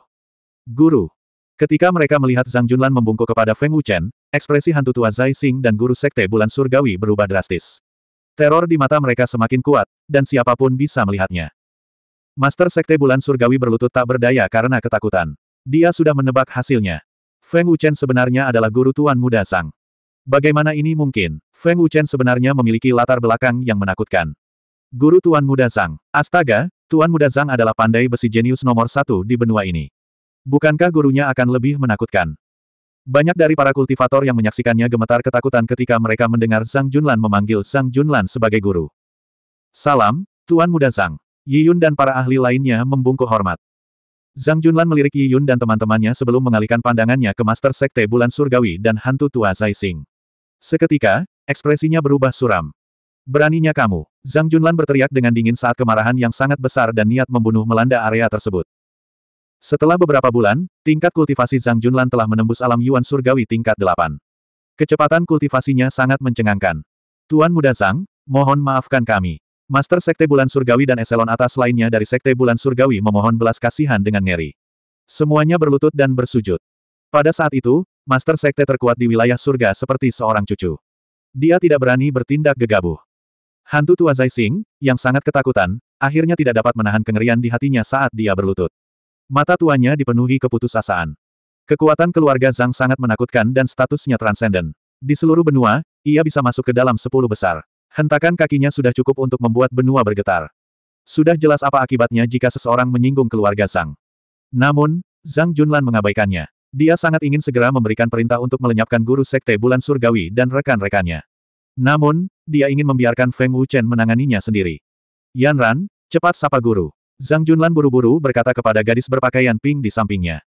Guru. Ketika mereka melihat Zhang Junlan membungkuk kepada Feng Wuchen, ekspresi hantu tua Zai Xing dan guru Sekte Bulan Surgawi berubah drastis. Teror di mata mereka semakin kuat, dan siapapun bisa melihatnya. Master Sekte Bulan Surgawi berlutut tak berdaya karena ketakutan. Dia sudah menebak hasilnya. Feng Wuchen sebenarnya adalah guru Tuan Muda Sang. Bagaimana ini mungkin? Feng Wuchen sebenarnya memiliki latar belakang yang menakutkan. Guru Tuan Muda Sang. Astaga, Tuan Muda Sang adalah pandai besi jenius nomor satu di benua ini. Bukankah gurunya akan lebih menakutkan? Banyak dari para kultivator yang menyaksikannya gemetar ketakutan ketika mereka mendengar Sang Junlan memanggil Sang Junlan sebagai guru. Salam, Tuan Muda Sang. Yiyun dan para ahli lainnya membungkuk hormat. Zhang Junlan melirik Yi Yun dan teman-temannya sebelum mengalihkan pandangannya ke Master Sekte Bulan Surgawi dan hantu tua Zaising. Seketika, ekspresinya berubah suram. Beraninya kamu, Zhang Junlan berteriak dengan dingin saat kemarahan yang sangat besar dan niat membunuh melanda area tersebut. Setelah beberapa bulan, tingkat kultivasi Zhang Junlan telah menembus alam Yuan Surgawi tingkat 8. Kecepatan kultivasinya sangat mencengangkan. Tuan Muda Zhang, mohon maafkan kami. Master Sekte Bulan Surgawi dan eselon atas lainnya dari Sekte Bulan Surgawi memohon belas kasihan dengan ngeri. Semuanya berlutut dan bersujud. Pada saat itu, Master Sekte terkuat di wilayah surga seperti seorang cucu. Dia tidak berani bertindak gegabah. Hantu tua Zai Xing, yang sangat ketakutan, akhirnya tidak dapat menahan kengerian di hatinya saat dia berlutut. Mata tuanya dipenuhi keputusasaan. Kekuatan keluarga Zhang sangat menakutkan dan statusnya transenden. Di seluruh benua, ia bisa masuk ke dalam sepuluh besar. Hentakan kakinya sudah cukup untuk membuat benua bergetar. Sudah jelas apa akibatnya jika seseorang menyinggung keluarga Zhang. Namun, Zhang Junlan mengabaikannya. Dia sangat ingin segera memberikan perintah untuk melenyapkan guru sekte bulan surgawi dan rekan-rekannya. Namun, dia ingin membiarkan Feng Wuchen menanganinya sendiri. Yan Ran, cepat sapa guru. Zhang Junlan buru-buru berkata kepada gadis berpakaian pink di sampingnya.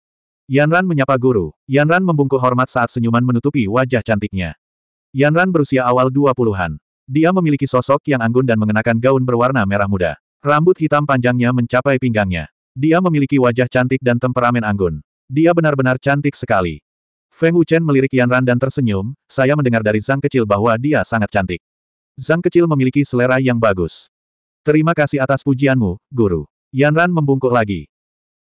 Yan Ran menyapa guru. Yan Ran membungkuk hormat saat senyuman menutupi wajah cantiknya. Yan Ran berusia awal 20-an. Dia memiliki sosok yang anggun dan mengenakan gaun berwarna merah muda. Rambut hitam panjangnya mencapai pinggangnya. Dia memiliki wajah cantik dan temperamen anggun. Dia benar-benar cantik sekali. Feng Wuchen melirik Yan Ran dan tersenyum, saya mendengar dari Zhang kecil bahwa dia sangat cantik. Zhang kecil memiliki selera yang bagus. Terima kasih atas pujianmu, guru. Yan Ran membungkuk lagi.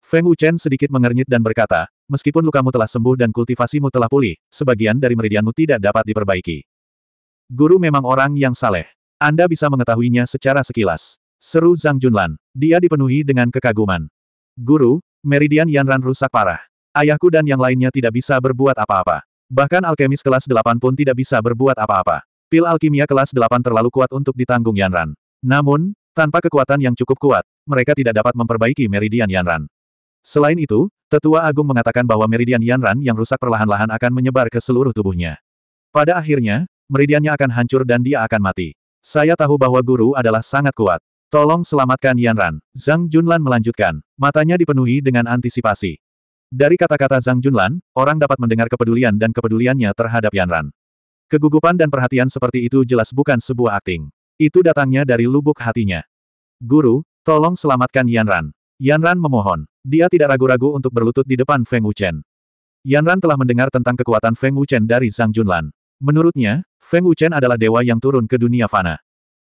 Feng Wuchen sedikit mengernyit dan berkata, meskipun lukamu telah sembuh dan kultivasimu telah pulih, sebagian dari meridianmu tidak dapat diperbaiki. Guru memang orang yang saleh. Anda bisa mengetahuinya secara sekilas. Seru Zhang Junlan. Dia dipenuhi dengan kekaguman. Guru, Meridian Yanran rusak parah. Ayahku dan yang lainnya tidak bisa berbuat apa-apa. Bahkan alkemis kelas 8 pun tidak bisa berbuat apa-apa. Pil alkimia kelas 8 terlalu kuat untuk ditanggung Yanran. Namun, tanpa kekuatan yang cukup kuat, mereka tidak dapat memperbaiki Meridian Yanran. Selain itu, Tetua Agung mengatakan bahwa Meridian Yanran yang rusak perlahan-lahan akan menyebar ke seluruh tubuhnya. Pada akhirnya, meridiannya akan hancur dan dia akan mati. Saya tahu bahwa guru adalah sangat kuat. Tolong selamatkan Yanran. Zhang Junlan melanjutkan. Matanya dipenuhi dengan antisipasi. Dari kata-kata Zhang Junlan, orang dapat mendengar kepedulian dan kepeduliannya terhadap Yanran. Kegugupan dan perhatian seperti itu jelas bukan sebuah akting. Itu datangnya dari lubuk hatinya. Guru, tolong selamatkan Yanran. Yanran memohon. Dia tidak ragu-ragu untuk berlutut di depan Feng Wuchen. Yanran telah mendengar tentang kekuatan Feng Wuchen dari Zhang Junlan. Menurutnya, Feng Wuchen adalah dewa yang turun ke dunia fana.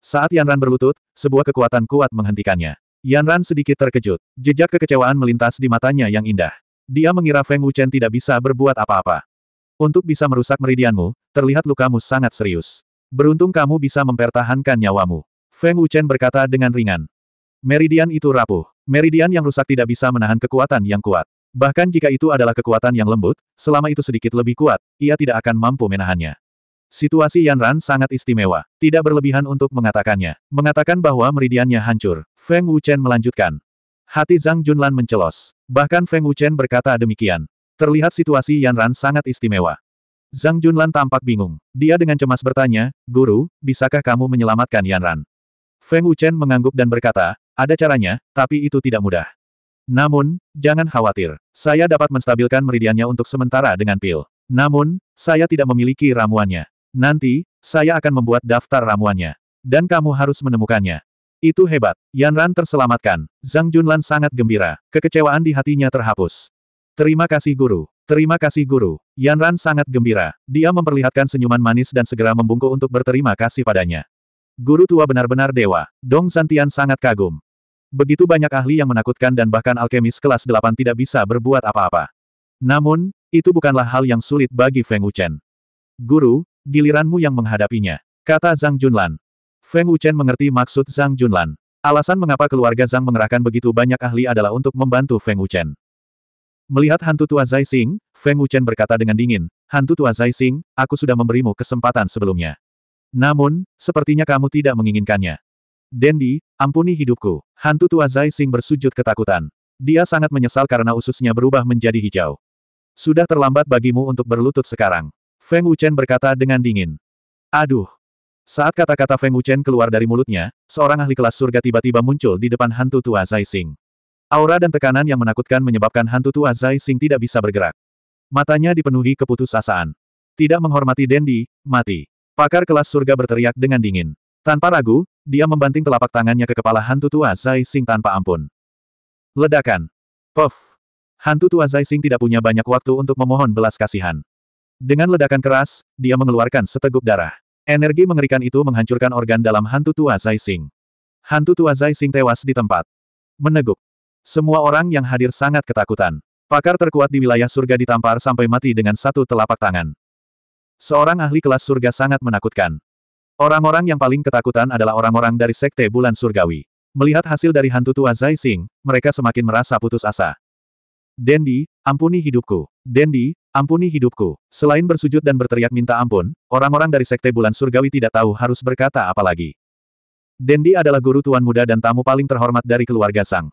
Saat Yanran berlutut, sebuah kekuatan kuat menghentikannya. Yanran sedikit terkejut. Jejak kekecewaan melintas di matanya yang indah. Dia mengira Feng Wuchen tidak bisa berbuat apa-apa. Untuk bisa merusak meridianmu, terlihat lukamu sangat serius. Beruntung kamu bisa mempertahankan nyawamu. Feng Wuchen berkata dengan ringan. Meridian itu rapuh. Meridian yang rusak tidak bisa menahan kekuatan yang kuat. Bahkan jika itu adalah kekuatan yang lembut, selama itu sedikit lebih kuat, ia tidak akan mampu menahannya. Situasi Yan Ran sangat istimewa. Tidak berlebihan untuk mengatakannya. Mengatakan bahwa meridiannya hancur. Feng Wuchen melanjutkan. Hati Zhang Junlan mencelos. Bahkan Feng Wuchen berkata demikian. Terlihat situasi Yan Ran sangat istimewa. Zhang Junlan tampak bingung. Dia dengan cemas bertanya, Guru, bisakah kamu menyelamatkan Yan Ran? Feng Wuchen mengangguk dan berkata, ada caranya, tapi itu tidak mudah. Namun, jangan khawatir. Saya dapat menstabilkan meridiannya untuk sementara dengan pil. Namun, saya tidak memiliki ramuannya. Nanti, saya akan membuat daftar ramuannya. Dan kamu harus menemukannya. Itu hebat. Yan Ran terselamatkan. Zhang Junlan sangat gembira. Kekecewaan di hatinya terhapus. Terima kasih guru. Terima kasih guru. Yan Ran sangat gembira. Dia memperlihatkan senyuman manis dan segera membungkuk untuk berterima kasih padanya. Guru tua benar-benar dewa. Dong Santian sangat kagum. Begitu banyak ahli yang menakutkan dan bahkan alkemis kelas 8 tidak bisa berbuat apa-apa. Namun, itu bukanlah hal yang sulit bagi Feng Wuchen. Guru, giliranmu yang menghadapinya, kata Zhang Junlan. Feng Wuchen mengerti maksud Zhang Junlan. Alasan mengapa keluarga Zhang mengerahkan begitu banyak ahli adalah untuk membantu Feng Wuchen. Melihat hantu tua Zai Xing, Feng Wuchen berkata dengan dingin, Hantu tua Zai Xing, aku sudah memberimu kesempatan sebelumnya. Namun, sepertinya kamu tidak menginginkannya. Dendi, ampuni hidupku. Hantu tua Zai Xing bersujud ketakutan. Dia sangat menyesal karena ususnya berubah menjadi hijau. Sudah terlambat bagimu untuk berlutut sekarang. Feng Wuchen berkata dengan dingin. Aduh. Saat kata-kata Feng Wuchen keluar dari mulutnya, seorang ahli kelas surga tiba-tiba muncul di depan hantu tua Zai Xing. Aura dan tekanan yang menakutkan menyebabkan hantu tua Zai Xing tidak bisa bergerak. Matanya dipenuhi keputusasaan. Tidak menghormati Dendi, mati. Pakar kelas surga berteriak dengan dingin. Tanpa ragu, dia membanting telapak tangannya ke kepala hantu tua Zai Xing tanpa ampun. Ledakan. Puff. Hantu tua Zai Xing tidak punya banyak waktu untuk memohon belas kasihan. Dengan ledakan keras, dia mengeluarkan seteguk darah. Energi mengerikan itu menghancurkan organ dalam hantu tua Zai Xing. Hantu tua Zai Xing tewas di tempat. Meneguk. Semua orang yang hadir sangat ketakutan. Pakar terkuat di wilayah surga ditampar sampai mati dengan satu telapak tangan. Seorang ahli kelas surga sangat menakutkan. Orang-orang yang paling ketakutan adalah orang-orang dari Sekte Bulan Surgawi. Melihat hasil dari hantu tua Zai Xing, mereka semakin merasa putus asa. Dendi, ampuni hidupku. Dendi, ampuni hidupku. Selain bersujud dan berteriak minta ampun, orang-orang dari Sekte Bulan Surgawi tidak tahu harus berkata apa lagi. Dendi adalah guru tuan muda dan tamu paling terhormat dari keluarga Sang.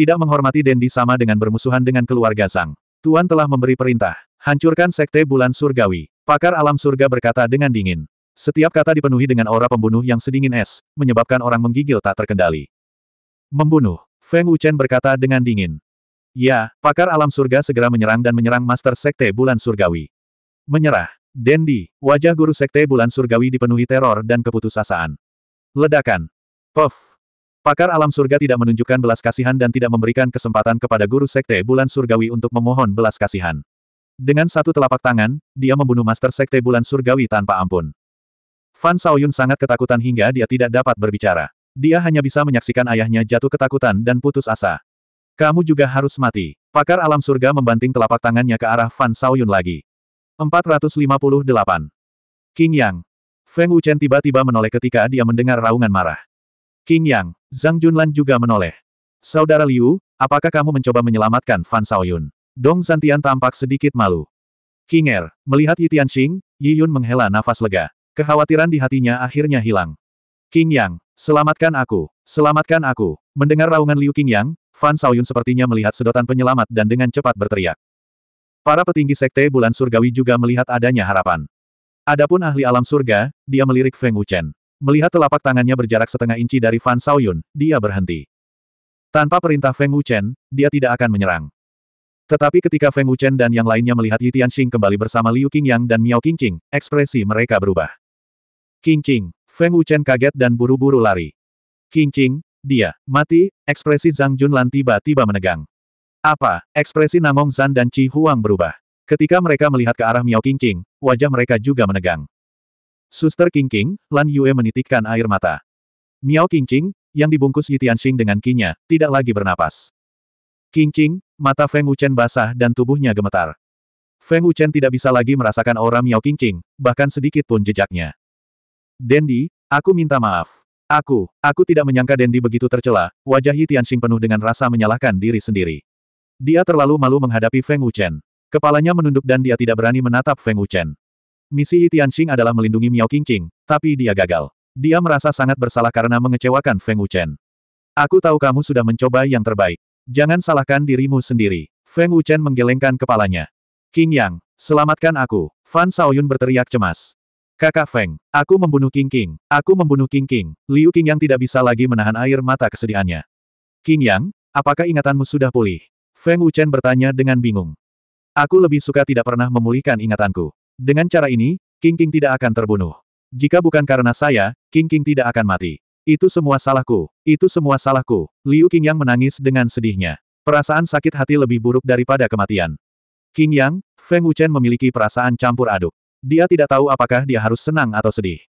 Tidak menghormati Dendi sama dengan bermusuhan dengan keluarga Sang. Tuan telah memberi perintah, hancurkan Sekte Bulan Surgawi. Pakar alam surga berkata dengan dingin. Setiap kata dipenuhi dengan aura pembunuh yang sedingin es, menyebabkan orang menggigil tak terkendali. Membunuh, Feng Wuchen berkata dengan dingin. Ya, pakar alam surga segera menyerang dan menyerang Master Sekte Bulan Surgawi. Menyerah. Dendi, wajah guru Sekte Bulan Surgawi dipenuhi teror dan keputusasaan. Ledakan. Puff. Pakar alam surga tidak menunjukkan belas kasihan dan tidak memberikan kesempatan kepada guru Sekte Bulan Surgawi untuk memohon belas kasihan. Dengan satu telapak tangan, dia membunuh Master Sekte Bulan Surgawi tanpa ampun. Fan Saoyun sangat ketakutan hingga dia tidak dapat berbicara. Dia hanya bisa menyaksikan ayahnya jatuh ketakutan dan putus asa. Kamu juga harus mati. Pakar alam surga membanting telapak tangannya ke arah Fan Saoyun lagi. 458. King Yang. Feng Wuchen tiba-tiba menoleh ketika dia mendengar raungan marah. King Yang, Zhang Junlan juga menoleh. Saudara Liu, apakah kamu mencoba menyelamatkan Fan Saoyun? Dong Zantian tampak sedikit malu. King Er, melihat Yi Tianxing, Yi Yun menghela nafas lega. Kekhawatiran di hatinya akhirnya hilang. King Yang, selamatkan aku, selamatkan aku. Mendengar raungan Liu King Yang, Fan Saoyun sepertinya melihat sedotan penyelamat dan dengan cepat berteriak. Para petinggi sekte bulan surgawi juga melihat adanya harapan. Adapun ahli alam surga, dia melirik Feng Wuchen. Melihat telapak tangannya berjarak setengah inci dari Fan Saoyun, dia berhenti. Tanpa perintah Feng Wuchen, dia tidak akan menyerang. Tetapi ketika Feng Wuchen dan yang lainnya melihat Yi Tianxing kembali bersama Liu Qingyang dan Miao Qingqing, ekspresi mereka berubah. Kincing, Feng Wuchen kaget dan buru-buru lari. Kincing, dia, mati, ekspresi Zhang Junlan tiba-tiba menegang. Apa? Ekspresi Namong Zan dan Qi Huang berubah. Ketika mereka melihat ke arah Miao Kincing, wajah mereka juga menegang. Suster Kincing, Lan Yue menitikkan air mata. Miao Kincing, yang dibungkus Yi Tianxing dengan kinya, tidak lagi bernapas. Kincing, mata Feng Wuchen basah dan tubuhnya gemetar. Feng Wuchen tidak bisa lagi merasakan aura Miao Kincing, bahkan sedikit pun jejaknya. Dendi, aku minta maaf. Aku, aku tidak menyangka Dendi begitu tercela, wajah Yi Tianxing penuh dengan rasa menyalahkan diri sendiri. Dia terlalu malu menghadapi Feng Wuchen. Kepalanya menunduk dan dia tidak berani menatap Feng Wuchen. Misi Yi Tianxing adalah melindungi Miao Qingqing, tapi dia gagal. Dia merasa sangat bersalah karena mengecewakan Feng Wuchen. Aku tahu kamu sudah mencoba yang terbaik. Jangan salahkan dirimu sendiri. Feng Wuchen menggelengkan kepalanya. King Yang, selamatkan aku. Fan Saoyun berteriak cemas. Kakak Feng, aku membunuh King King, aku membunuh King King. Liu King yang tidak bisa lagi menahan air mata kesedihannya. King Yang, apakah ingatanmu sudah pulih? Feng Wuchen bertanya dengan bingung. Aku lebih suka tidak pernah memulihkan ingatanku. Dengan cara ini, King King tidak akan terbunuh. Jika bukan karena saya, King King tidak akan mati. Itu semua salahku, itu semua salahku. Liu King Yang menangis dengan sedihnya. Perasaan sakit hati lebih buruk daripada kematian. King Yang, Feng Wuchen memiliki perasaan campur aduk. Dia tidak tahu apakah dia harus senang atau sedih.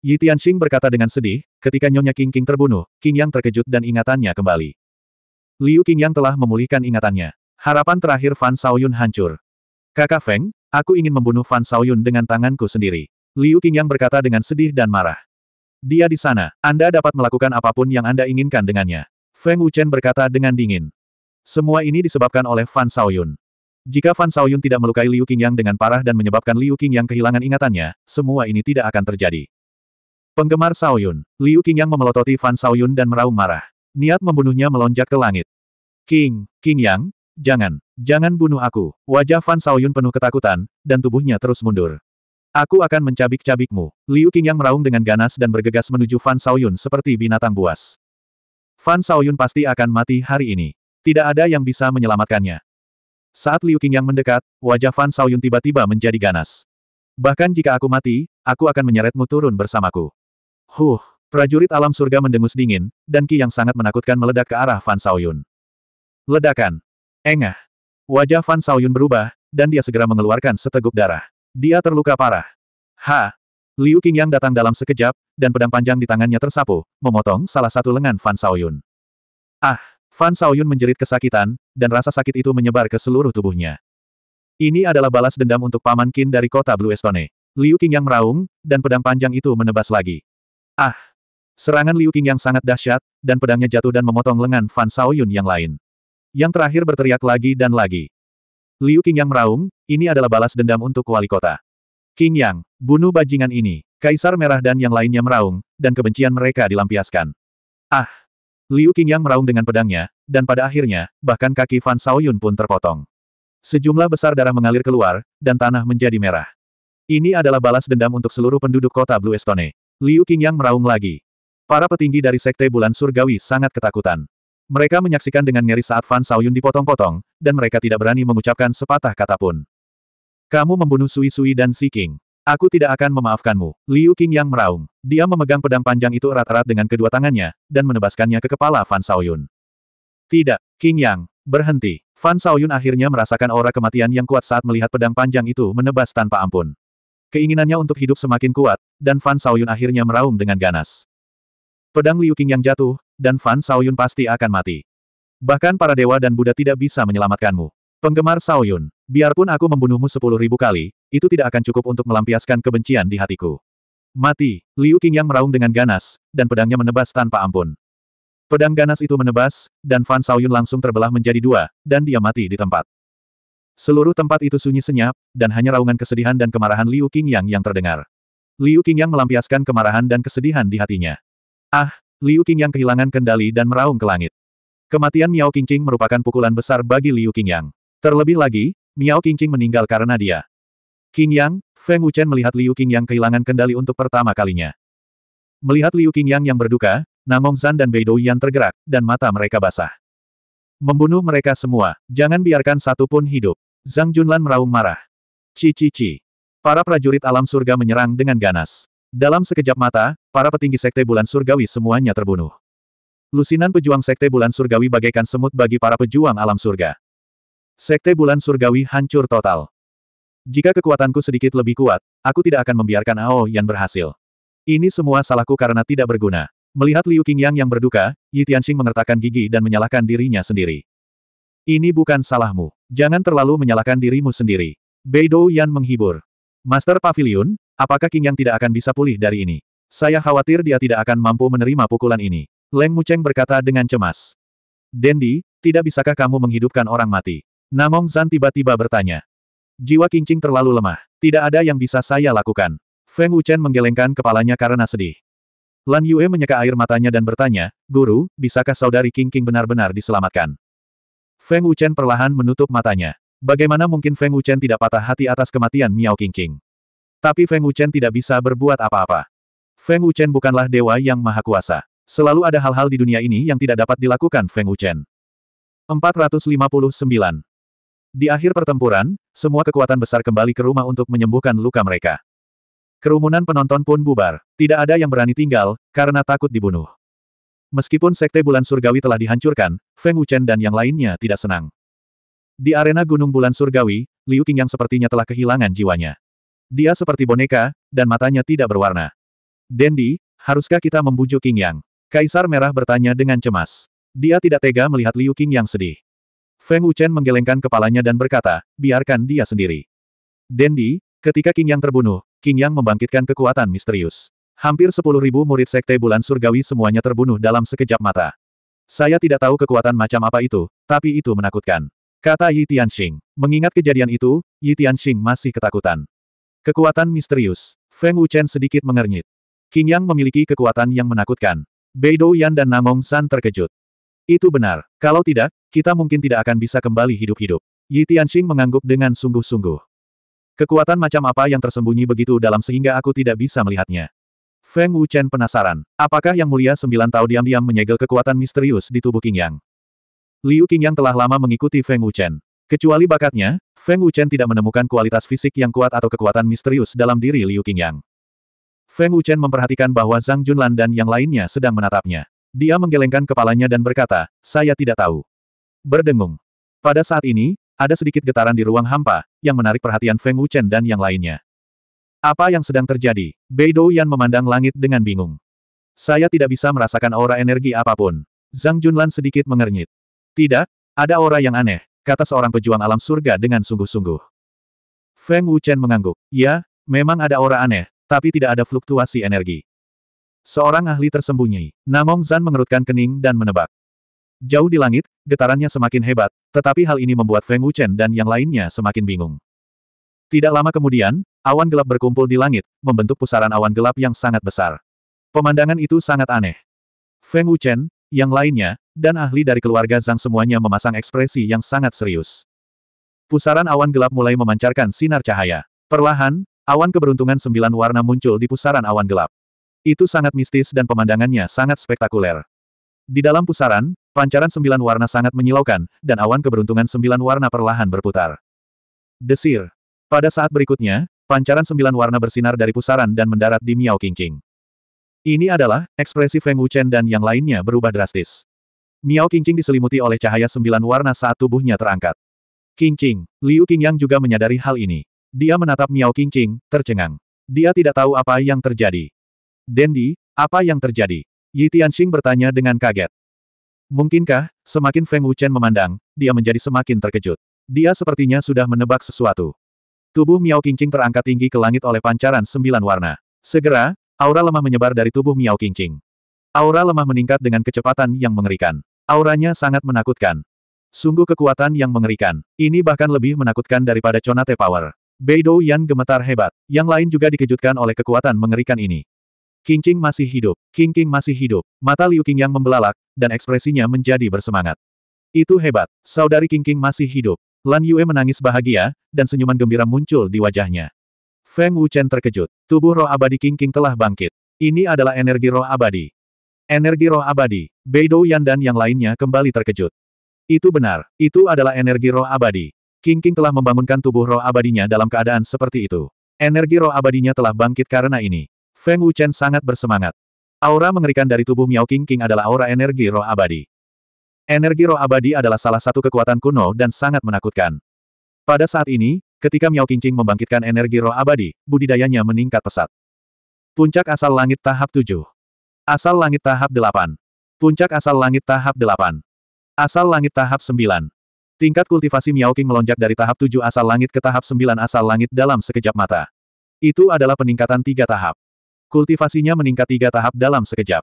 Yi Tianxing berkata dengan sedih, ketika Nyonya King King terbunuh, King Yang terkejut dan ingatannya kembali. Liu King Yang telah memulihkan ingatannya. Harapan terakhir Fan Saoyun hancur. Kakak Feng, aku ingin membunuh Fan Saoyun dengan tanganku sendiri. Liu King Yang berkata dengan sedih dan marah. Dia di sana, Anda dapat melakukan apapun yang Anda inginkan dengannya. Feng Wuchen berkata dengan dingin. Semua ini disebabkan oleh Fan Saoyun. Jika Fan Shaoyun tidak melukai Liu Qingyang dengan parah dan menyebabkan Liu Qingyang kehilangan ingatannya, semua ini tidak akan terjadi. Penggemar Shaoyun, Liu Qingyang memelototi Fan Shaoyun dan meraung marah. Niat membunuhnya melonjak ke langit. King, Qingyang, jangan, jangan bunuh aku. Wajah Fan Shaoyun penuh ketakutan, dan tubuhnya terus mundur. Aku akan mencabik-cabikmu. Liu Qingyang meraung dengan ganas dan bergegas menuju Fan Shaoyun seperti binatang buas. Fan Shaoyun pasti akan mati hari ini. Tidak ada yang bisa menyelamatkannya. Saat Liu Qingyang mendekat, wajah Fan Shaoyun tiba-tiba menjadi ganas. Bahkan jika aku mati, aku akan menyeretmu turun bersamaku. Huh, prajurit alam surga mendengus dingin, dan Ki yang sangat menakutkan meledak ke arah Fan Shaoyun. Ledakan. Engah. Wajah Fan Shaoyun berubah, dan dia segera mengeluarkan seteguk darah. Dia terluka parah. Ha! Liu Qingyang datang dalam sekejap, dan pedang panjang di tangannya tersapu, memotong salah satu lengan Fan Shaoyun. Ah! Fan Saoyun menjerit kesakitan, dan rasa sakit itu menyebar ke seluruh tubuhnya. Ini adalah balas dendam untuk Paman Qin dari kota Blue Estone. Liu Qing yang meraung, dan pedang panjang itu menebas lagi. Ah! Serangan Liu Qing yang sangat dahsyat, dan pedangnya jatuh dan memotong lengan Fan Saoyun yang lain. Yang terakhir berteriak lagi dan lagi. Liu Qing yang meraung, ini adalah balas dendam untuk wali kota. King Yang, bunuh bajingan ini. Kaisar Merah dan yang lainnya meraung, dan kebencian mereka dilampiaskan. Ah! Liu Qingyang meraung dengan pedangnya, dan pada akhirnya, bahkan kaki Fan Xiaoyun pun terpotong. Sejumlah besar darah mengalir keluar, dan tanah menjadi merah. Ini adalah balas dendam untuk seluruh penduduk kota Blue Estone. Liu Qingyang meraung lagi. Para petinggi dari Sekte Bulan Surgawi sangat ketakutan. Mereka menyaksikan dengan ngeri saat Fan Xiaoyun dipotong-potong, dan mereka tidak berani mengucapkan sepatah kata pun. Kamu membunuh Sui Sui dan Si King. Aku tidak akan memaafkanmu. Liu King yang meraung. Dia memegang pedang panjang itu erat-erat dengan kedua tangannya, dan menebaskannya ke kepala Fan Saoyun. Tidak, King Yang, berhenti. Fan Saoyun akhirnya merasakan aura kematian yang kuat saat melihat pedang panjang itu menebas tanpa ampun. Keinginannya untuk hidup semakin kuat, dan Fan Saoyun akhirnya meraung dengan ganas. Pedang Liu King yang jatuh, dan Fan Saoyun pasti akan mati. Bahkan para dewa dan Buddha tidak bisa menyelamatkanmu. Penggemar Saoyun, biarpun aku membunuhmu sepuluh ribu kali, itu tidak akan cukup untuk melampiaskan kebencian di hatiku. Mati, Liu yang meraung dengan ganas, dan pedangnya menebas tanpa ampun. Pedang ganas itu menebas, dan Fan Saoyun langsung terbelah menjadi dua, dan dia mati di tempat. Seluruh tempat itu sunyi senyap, dan hanya raungan kesedihan dan kemarahan Liu Qingyang yang yang terdengar. Liu Yang melampiaskan kemarahan dan kesedihan di hatinya. Ah, Liu Yang kehilangan kendali dan meraung ke langit. Kematian Miao Qingqing merupakan pukulan besar bagi Liu Qingyang. Terlebih lagi, Miao Qingqing meninggal karena dia. King Yang, Feng Wuchen melihat Liu King Yang kehilangan kendali untuk pertama kalinya. Melihat Liu King Yang yang berduka, Namong San dan Beidou Yan tergerak, dan mata mereka basah. Membunuh mereka semua, jangan biarkan satu pun hidup. Zhang Junlan meraung marah. Cici-ci. Para prajurit alam surga menyerang dengan ganas. Dalam sekejap mata, para petinggi sekte bulan surgawi semuanya terbunuh. Lusinan pejuang sekte bulan surgawi bagaikan semut bagi para pejuang alam surga. Sekte bulan surgawi hancur total. Jika kekuatanku sedikit lebih kuat, aku tidak akan membiarkan Ao Yan berhasil. Ini semua salahku karena tidak berguna. Melihat Liu Qingyang yang berduka, Yi Tianxing mengertakkan gigi dan menyalahkan dirinya sendiri. Ini bukan salahmu. Jangan terlalu menyalahkan dirimu sendiri. Beidou Yan menghibur. Master Pavilion, apakah Qingyang tidak akan bisa pulih dari ini? Saya khawatir dia tidak akan mampu menerima pukulan ini. Leng Mucheng berkata dengan cemas. Dendi, tidak bisakah kamu menghidupkan orang mati? Namong Zan tiba-tiba bertanya. Jiwa kincing terlalu lemah. Tidak ada yang bisa saya lakukan. Feng Wuchen menggelengkan kepalanya karena sedih. Lan Yue menyeka air matanya dan bertanya, Guru, bisakah saudari King King benar-benar diselamatkan? Feng Wuchen perlahan menutup matanya. Bagaimana mungkin Feng Wuchen tidak patah hati atas kematian Miao King King? Tapi Feng Wuchen tidak bisa berbuat apa-apa. Feng Wuchen bukanlah dewa yang maha kuasa. Selalu ada hal-hal di dunia ini yang tidak dapat dilakukan Feng Wuchen. 459. Di akhir pertempuran, semua kekuatan besar kembali ke rumah untuk menyembuhkan luka mereka. Kerumunan penonton pun bubar. Tidak ada yang berani tinggal, karena takut dibunuh. Meskipun Sekte Bulan Surgawi telah dihancurkan, Feng Wuchen dan yang lainnya tidak senang. Di arena Gunung Bulan Surgawi, Liu Qing yang sepertinya telah kehilangan jiwanya. Dia seperti boneka, dan matanya tidak berwarna. Dendi, haruskah kita membujuk King Yang? Kaisar Merah bertanya dengan cemas. Dia tidak tega melihat Liu Qing yang sedih. Feng Wuchen menggelengkan kepalanya dan berkata, biarkan dia sendiri. Dendi, ketika King Yang terbunuh, King Yang membangkitkan kekuatan misterius. Hampir sepuluh ribu murid sekte bulan surgawi semuanya terbunuh dalam sekejap mata. Saya tidak tahu kekuatan macam apa itu, tapi itu menakutkan. Kata Yi Tianxing. Mengingat kejadian itu, Yi Tianxing masih ketakutan. Kekuatan misterius. Feng Wuchen sedikit mengernyit. King Yang memiliki kekuatan yang menakutkan. Beidou Yan dan Namong San terkejut. Itu benar. Kalau tidak, kita mungkin tidak akan bisa kembali hidup-hidup. Yi Tianxing mengangguk dengan sungguh-sungguh. Kekuatan macam apa yang tersembunyi begitu dalam sehingga aku tidak bisa melihatnya? Feng Wuchen penasaran. Apakah Yang Mulia Sembilan Tahu diam-diam menyegel kekuatan misterius di tubuh King Yang? Liu King Yang telah lama mengikuti Feng Wuchen. Kecuali bakatnya, Feng Wuchen tidak menemukan kualitas fisik yang kuat atau kekuatan misterius dalam diri Liu King Yang. Feng Wuchen memperhatikan bahwa Zhang Junlan dan yang lainnya sedang menatapnya. Dia menggelengkan kepalanya dan berkata, saya tidak tahu. Berdengung. Pada saat ini, ada sedikit getaran di ruang hampa, yang menarik perhatian Feng Wuchen dan yang lainnya. Apa yang sedang terjadi? Beidou Yan memandang langit dengan bingung. Saya tidak bisa merasakan aura energi apapun. Zhang Junlan sedikit mengernyit. Tidak, ada aura yang aneh, kata seorang pejuang alam surga dengan sungguh-sungguh. Feng Wuchen mengangguk. Ya, memang ada aura aneh, tapi tidak ada fluktuasi energi. Seorang ahli tersembunyi. Namong Zan mengerutkan kening dan menebak. Jauh di langit, getarannya semakin hebat, tetapi hal ini membuat Feng Wuchen dan yang lainnya semakin bingung. Tidak lama kemudian, awan gelap berkumpul di langit, membentuk pusaran awan gelap yang sangat besar. Pemandangan itu sangat aneh. Feng Wuchen, yang lainnya, dan ahli dari keluarga Zhang semuanya memasang ekspresi yang sangat serius. Pusaran awan gelap mulai memancarkan sinar cahaya. Perlahan, awan keberuntungan sembilan warna muncul di pusaran awan gelap. Itu sangat mistis dan pemandangannya sangat spektakuler. Di dalam pusaran, pancaran sembilan warna sangat menyilaukan, dan awan keberuntungan sembilan warna perlahan berputar. Desir. Pada saat berikutnya, pancaran sembilan warna bersinar dari pusaran dan mendarat di Miao Qingqing. Ini adalah, ekspresi Feng Wuchen dan yang lainnya berubah drastis. Miao Qingqing diselimuti oleh cahaya sembilan warna saat tubuhnya terangkat. Qingqing, Liu Qingyang juga menyadari hal ini. Dia menatap Miao Qingqing, tercengang. Dia tidak tahu apa yang terjadi. Dendi, apa yang terjadi? Yi Tianxing bertanya dengan kaget. Mungkinkah, semakin Feng Wuchen memandang, dia menjadi semakin terkejut. Dia sepertinya sudah menebak sesuatu. Tubuh Miao Qingqing terangkat tinggi ke langit oleh pancaran sembilan warna. Segera, aura lemah menyebar dari tubuh Miao Qingqing. Aura lemah meningkat dengan kecepatan yang mengerikan. Auranya sangat menakutkan. Sungguh kekuatan yang mengerikan. Ini bahkan lebih menakutkan daripada Conate Power. Beidou Yan gemetar hebat. Yang lain juga dikejutkan oleh kekuatan mengerikan ini. King King masih hidup, King King masih hidup, mata Liu King yang membelalak, dan ekspresinya menjadi bersemangat. Itu hebat, saudari King King masih hidup. Lan Yue menangis bahagia, dan senyuman gembira muncul di wajahnya. Feng Wuchen terkejut, tubuh roh abadi King King telah bangkit. Ini adalah energi roh abadi. Energi roh abadi, Beidou Yan dan yang lainnya kembali terkejut. Itu benar, itu adalah energi roh abadi. King King telah membangunkan tubuh roh abadinya dalam keadaan seperti itu. Energi roh abadinya telah bangkit karena ini. Feng Wuchen sangat bersemangat. Aura mengerikan dari tubuh Miao King King adalah aura energi roh abadi. Energi roh abadi adalah salah satu kekuatan kuno dan sangat menakutkan. Pada saat ini, ketika Miao King King membangkitkan energi roh abadi, budidayanya meningkat pesat. Puncak asal langit tahap 7. Asal langit tahap 8. Puncak asal langit tahap 8. Asal langit tahap 9. Tingkat kultivasi Miao King melonjak dari tahap 7 asal langit ke tahap 9 asal langit dalam sekejap mata. Itu adalah peningkatan tiga tahap. Kultivasinya meningkat tiga tahap dalam sekejap.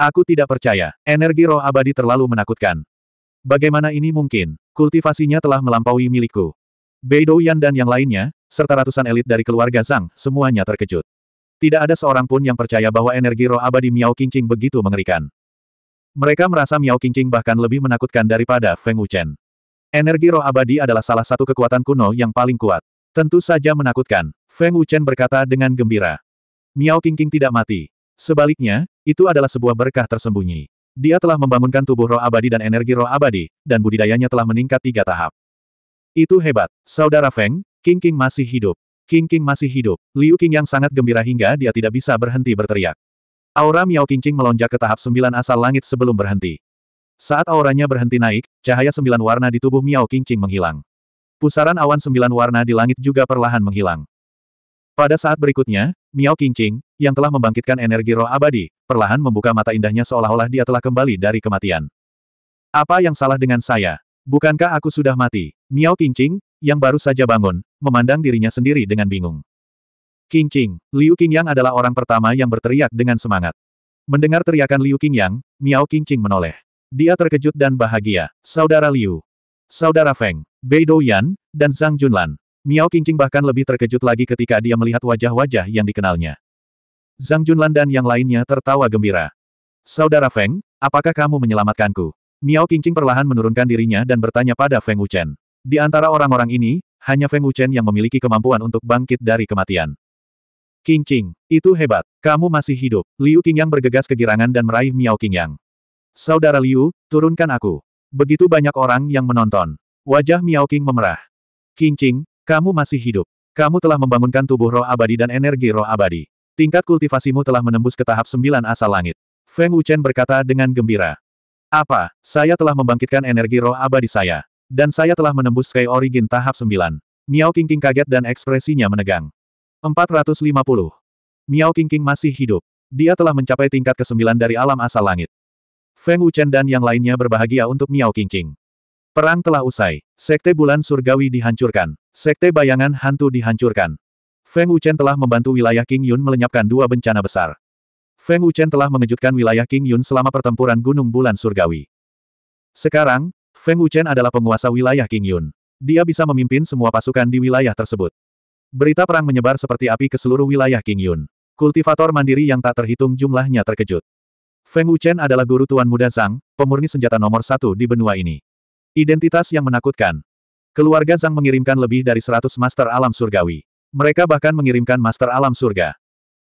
Aku tidak percaya, energi roh abadi terlalu menakutkan. Bagaimana ini mungkin? Kultivasinya telah melampaui milikku. Beidou Yan dan yang lainnya, serta ratusan elit dari keluarga Zhang, semuanya terkejut. Tidak ada seorang pun yang percaya bahwa energi roh abadi Miao Qingqing begitu mengerikan. Mereka merasa Miao Qingqing bahkan lebih menakutkan daripada Feng Wuchen. Energi roh abadi adalah salah satu kekuatan kuno yang paling kuat. Tentu saja menakutkan, Feng Wuchen berkata dengan gembira. Miao King King tidak mati. Sebaliknya, itu adalah sebuah berkah tersembunyi. Dia telah membangunkan tubuh roh abadi dan energi roh abadi, dan budidayanya telah meningkat tiga tahap. Itu hebat. Saudara Feng, King King masih hidup. King King masih hidup. Liu King yang sangat gembira hingga dia tidak bisa berhenti berteriak. Aura Miao King King melonjak ke tahap sembilan asal langit sebelum berhenti. Saat auranya berhenti naik, cahaya sembilan warna di tubuh Miao King King menghilang. Pusaran awan sembilan warna di langit juga perlahan menghilang. Pada saat berikutnya, Miao Qingqing, yang telah membangkitkan energi roh abadi, perlahan membuka mata indahnya seolah-olah dia telah kembali dari kematian. Apa yang salah dengan saya? Bukankah aku sudah mati? Miao Qingqing, yang baru saja bangun, memandang dirinya sendiri dengan bingung. Qingqing, Liu Qingyang adalah orang pertama yang berteriak dengan semangat. Mendengar teriakan Liu Qingyang, Miao Qingqing menoleh. Dia terkejut dan bahagia. Saudara Liu, Saudara Feng, Bei Douyan, dan Zhang Junlan, Miao Qingqing bahkan lebih terkejut lagi ketika dia melihat wajah-wajah yang dikenalnya. Zhang Junlan dan yang lainnya tertawa gembira. Saudara Feng, apakah kamu menyelamatkanku? Miao Qingqing perlahan menurunkan dirinya dan bertanya pada Feng Wuchen. Di antara orang-orang ini, hanya Feng Wuchen yang memiliki kemampuan untuk bangkit dari kematian. Qingqing, itu hebat, kamu masih hidup. Liu Qingyang bergegas kegirangan dan meraih Miao Qingyang. Saudara Liu, turunkan aku. Begitu banyak orang yang menonton. Wajah Miao Qing memerah. Qingqing, kamu masih hidup. Kamu telah membangunkan tubuh roh abadi dan energi roh abadi. Tingkat kultivasimu telah menembus ke tahap sembilan asal langit. Feng Wuchen berkata dengan gembira. Apa, saya telah membangkitkan energi roh abadi saya. Dan saya telah menembus Sky Origin tahap sembilan. Miao Qingqing kaget dan ekspresinya menegang. 450. Miao Qingqing masih hidup. Dia telah mencapai tingkat kesembilan dari alam asal langit. Feng Wuchen dan yang lainnya berbahagia untuk Miao Qingqing. Perang telah usai. Sekte bulan surgawi dihancurkan. Sekte bayangan hantu dihancurkan. Feng Wuchen telah membantu wilayah King Yun melenyapkan dua bencana besar. Feng Wuchen telah mengejutkan wilayah King Yun selama pertempuran Gunung Bulan Surgawi. Sekarang, Feng Wuchen adalah penguasa wilayah King Yun. Dia bisa memimpin semua pasukan di wilayah tersebut. Berita perang menyebar seperti api ke seluruh wilayah King Yun. Kultivator mandiri yang tak terhitung jumlahnya terkejut. Feng Wuchen adalah guru tuan muda Zhang, pemurni senjata nomor satu di benua ini. Identitas yang menakutkan. Keluarga Zhang mengirimkan lebih dari 100 master alam surgawi. Mereka bahkan mengirimkan master alam surga.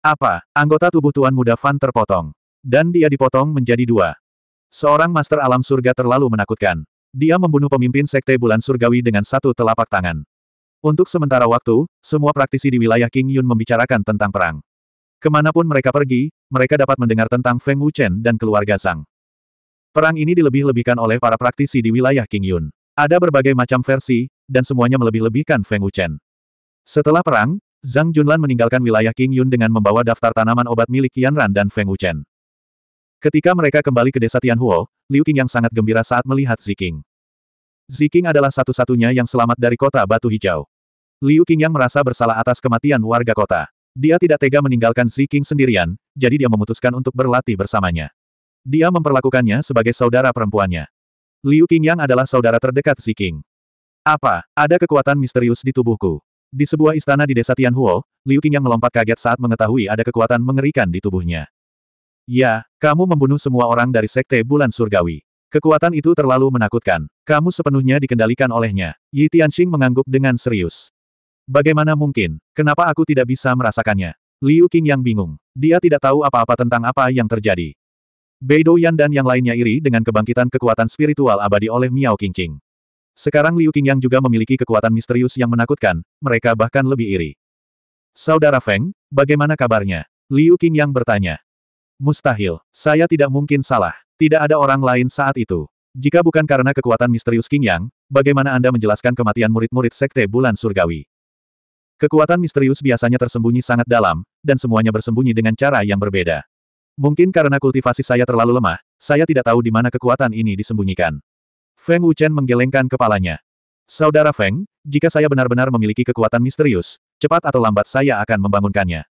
Apa? Anggota tubuh Tuan Muda Fan terpotong. Dan dia dipotong menjadi dua. Seorang master alam surga terlalu menakutkan. Dia membunuh pemimpin Sekte Bulan Surgawi dengan satu telapak tangan. Untuk sementara waktu, semua praktisi di wilayah King Yun membicarakan tentang perang. Kemanapun mereka pergi, mereka dapat mendengar tentang Feng Wuchen dan keluarga Zhang. Perang ini dilebih-lebihkan oleh para praktisi di wilayah King Yun. Ada berbagai macam versi, dan semuanya melebih-lebihkan Feng Wuchen. Setelah perang, Zhang Junlan meninggalkan wilayah King Yun dengan membawa daftar tanaman obat milik Yanran dan Feng Wuchen. Ketika mereka kembali ke desa Tianhuo, Liu Qing yang sangat gembira saat melihat Ziking. Ziking adalah satu-satunya yang selamat dari kota Batu Hijau. Liu Qing yang merasa bersalah atas kematian warga kota. Dia tidak tega meninggalkan Ziking sendirian, jadi dia memutuskan untuk berlatih bersamanya. Dia memperlakukannya sebagai saudara perempuannya. Liu Qingyang adalah saudara terdekat Si King. Apa, ada kekuatan misterius di tubuhku? Di sebuah istana di desa Tianhuo, Liu Qingyang melompat kaget saat mengetahui ada kekuatan mengerikan di tubuhnya. Ya, kamu membunuh semua orang dari Sekte Bulan Surgawi. Kekuatan itu terlalu menakutkan. Kamu sepenuhnya dikendalikan olehnya. Yi Tianxing mengangguk dengan serius. Bagaimana mungkin? Kenapa aku tidak bisa merasakannya? Liu Qingyang bingung. Dia tidak tahu apa-apa tentang apa yang terjadi. Beidou Yan dan yang lainnya iri dengan kebangkitan kekuatan spiritual abadi oleh Miao Qingqing. Sekarang Liu Qingyang juga memiliki kekuatan misterius yang menakutkan, mereka bahkan lebih iri. Saudara Feng, bagaimana kabarnya? Liu Qingyang bertanya. Mustahil, saya tidak mungkin salah. Tidak ada orang lain saat itu. Jika bukan karena kekuatan misterius Qingyang, bagaimana Anda menjelaskan kematian murid-murid Sekte Bulan Surgawi? Kekuatan misterius biasanya tersembunyi sangat dalam, dan semuanya bersembunyi dengan cara yang berbeda. Mungkin karena kultivasi saya terlalu lemah, saya tidak tahu di mana kekuatan ini disembunyikan. Feng Wuchen menggelengkan kepalanya. Saudara Feng, jika saya benar-benar memiliki kekuatan misterius, cepat atau lambat saya akan membangunkannya.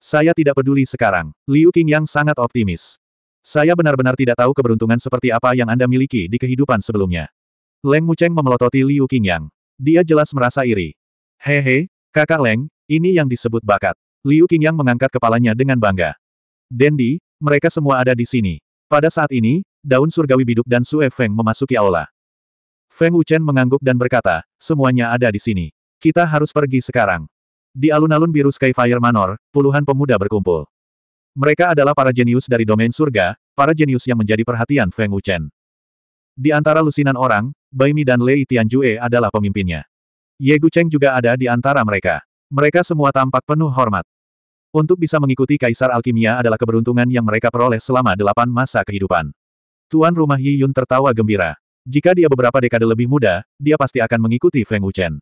Saya tidak peduli sekarang. Liu yang sangat optimis. Saya benar-benar tidak tahu keberuntungan seperti apa yang Anda miliki di kehidupan sebelumnya. Leng Mucheng memelototi Liu Qingyang. Dia jelas merasa iri. Hehe, kakak Leng, ini yang disebut bakat. Liu Qingyang mengangkat kepalanya dengan bangga. Dendi, mereka semua ada di sini. Pada saat ini, daun surgawi biduk dan Sue Feng memasuki aula. Feng Uchen mengangguk dan berkata, semuanya ada di sini. Kita harus pergi sekarang. Di alun-alun biru Skyfire Manor, puluhan pemuda berkumpul. Mereka adalah para jenius dari domain surga, para jenius yang menjadi perhatian Feng Uchen. Di antara lusinan orang, Mi dan Lei Tianjue adalah pemimpinnya. Ye Gu Cheng juga ada di antara mereka. Mereka semua tampak penuh hormat. Untuk bisa mengikuti Kaisar Alkimia adalah keberuntungan yang mereka peroleh selama delapan masa kehidupan. Tuan rumah Yi Yun tertawa gembira. Jika dia beberapa dekade lebih muda, dia pasti akan mengikuti Feng Wuchen.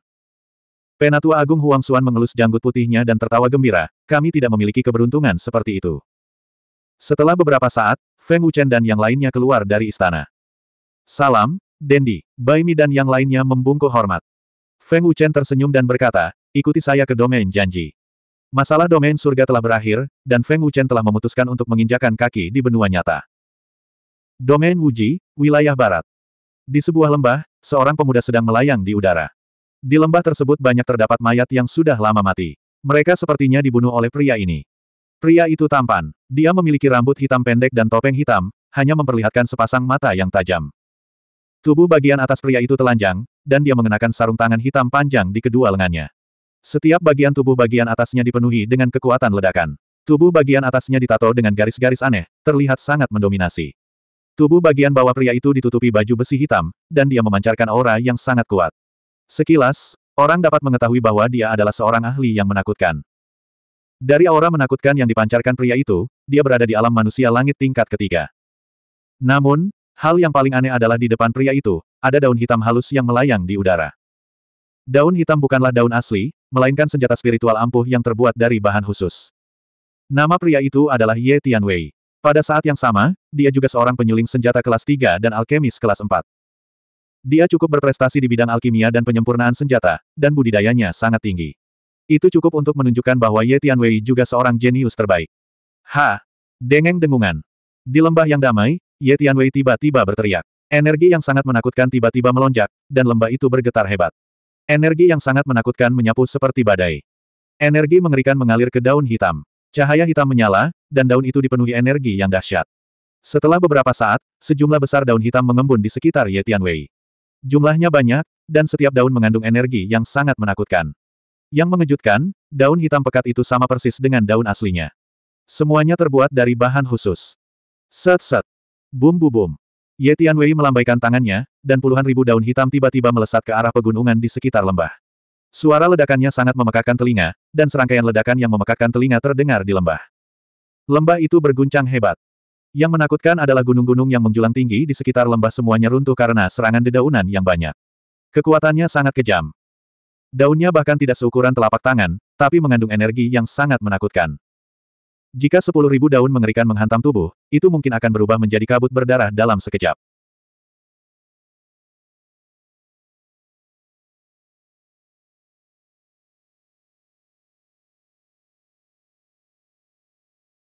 Penatua Agung Huang Xuan mengelus janggut putihnya dan tertawa gembira, kami tidak memiliki keberuntungan seperti itu. Setelah beberapa saat, Feng Wuchen dan yang lainnya keluar dari istana. Salam, Dendi, Bai Mi dan yang lainnya membungkuk hormat. Feng Wuchen tersenyum dan berkata, ikuti saya ke domain janji. Masalah domain surga telah berakhir, dan Feng Wuchen telah memutuskan untuk menginjakan kaki di benua nyata. Domain Wuji, wilayah barat. Di sebuah lembah, seorang pemuda sedang melayang di udara. Di lembah tersebut banyak terdapat mayat yang sudah lama mati. Mereka sepertinya dibunuh oleh pria ini. Pria itu tampan. Dia memiliki rambut hitam pendek dan topeng hitam, hanya memperlihatkan sepasang mata yang tajam. Tubuh bagian atas pria itu telanjang, dan dia mengenakan sarung tangan hitam panjang di kedua lengannya. Setiap bagian tubuh bagian atasnya dipenuhi dengan kekuatan ledakan. Tubuh bagian atasnya ditato dengan garis-garis aneh, terlihat sangat mendominasi. Tubuh bagian bawah pria itu ditutupi baju besi hitam, dan dia memancarkan aura yang sangat kuat. Sekilas, orang dapat mengetahui bahwa dia adalah seorang ahli yang menakutkan. Dari aura menakutkan yang dipancarkan pria itu, dia berada di alam manusia langit tingkat ketiga. Namun, hal yang paling aneh adalah di depan pria itu, ada daun hitam halus yang melayang di udara. Daun hitam bukanlah daun asli, melainkan senjata spiritual ampuh yang terbuat dari bahan khusus. Nama pria itu adalah Ye Tianwei. Pada saat yang sama, dia juga seorang penyuling senjata kelas 3 dan alkemis kelas 4. Dia cukup berprestasi di bidang alkimia dan penyempurnaan senjata, dan budidayanya sangat tinggi. Itu cukup untuk menunjukkan bahwa Ye Tianwei juga seorang jenius terbaik. Ha! Dengeng dengungan. Di lembah yang damai, Ye Tianwei tiba-tiba berteriak. Energi yang sangat menakutkan tiba-tiba melonjak, dan lembah itu bergetar hebat. Energi yang sangat menakutkan menyapu seperti badai. Energi mengerikan mengalir ke daun hitam. Cahaya hitam menyala, dan daun itu dipenuhi energi yang dahsyat. Setelah beberapa saat, sejumlah besar daun hitam mengembun di sekitar Ye Tianwei. Jumlahnya banyak, dan setiap daun mengandung energi yang sangat menakutkan. Yang mengejutkan, daun hitam pekat itu sama persis dengan daun aslinya. Semuanya terbuat dari bahan khusus. Set-set. Bum-bu-bum. Ye Tianwei melambaikan tangannya, dan puluhan ribu daun hitam tiba-tiba melesat ke arah pegunungan di sekitar lembah. Suara ledakannya sangat memekakkan telinga, dan serangkaian ledakan yang memekakkan telinga terdengar di lembah. Lembah itu berguncang hebat. Yang menakutkan adalah gunung-gunung yang menjulang tinggi di sekitar lembah semuanya runtuh karena serangan dedaunan yang banyak. Kekuatannya sangat kejam. Daunnya bahkan tidak seukuran telapak tangan, tapi mengandung energi yang sangat menakutkan. Jika sepuluh ribu daun mengerikan menghantam tubuh, itu mungkin akan berubah menjadi kabut berdarah dalam sekejap.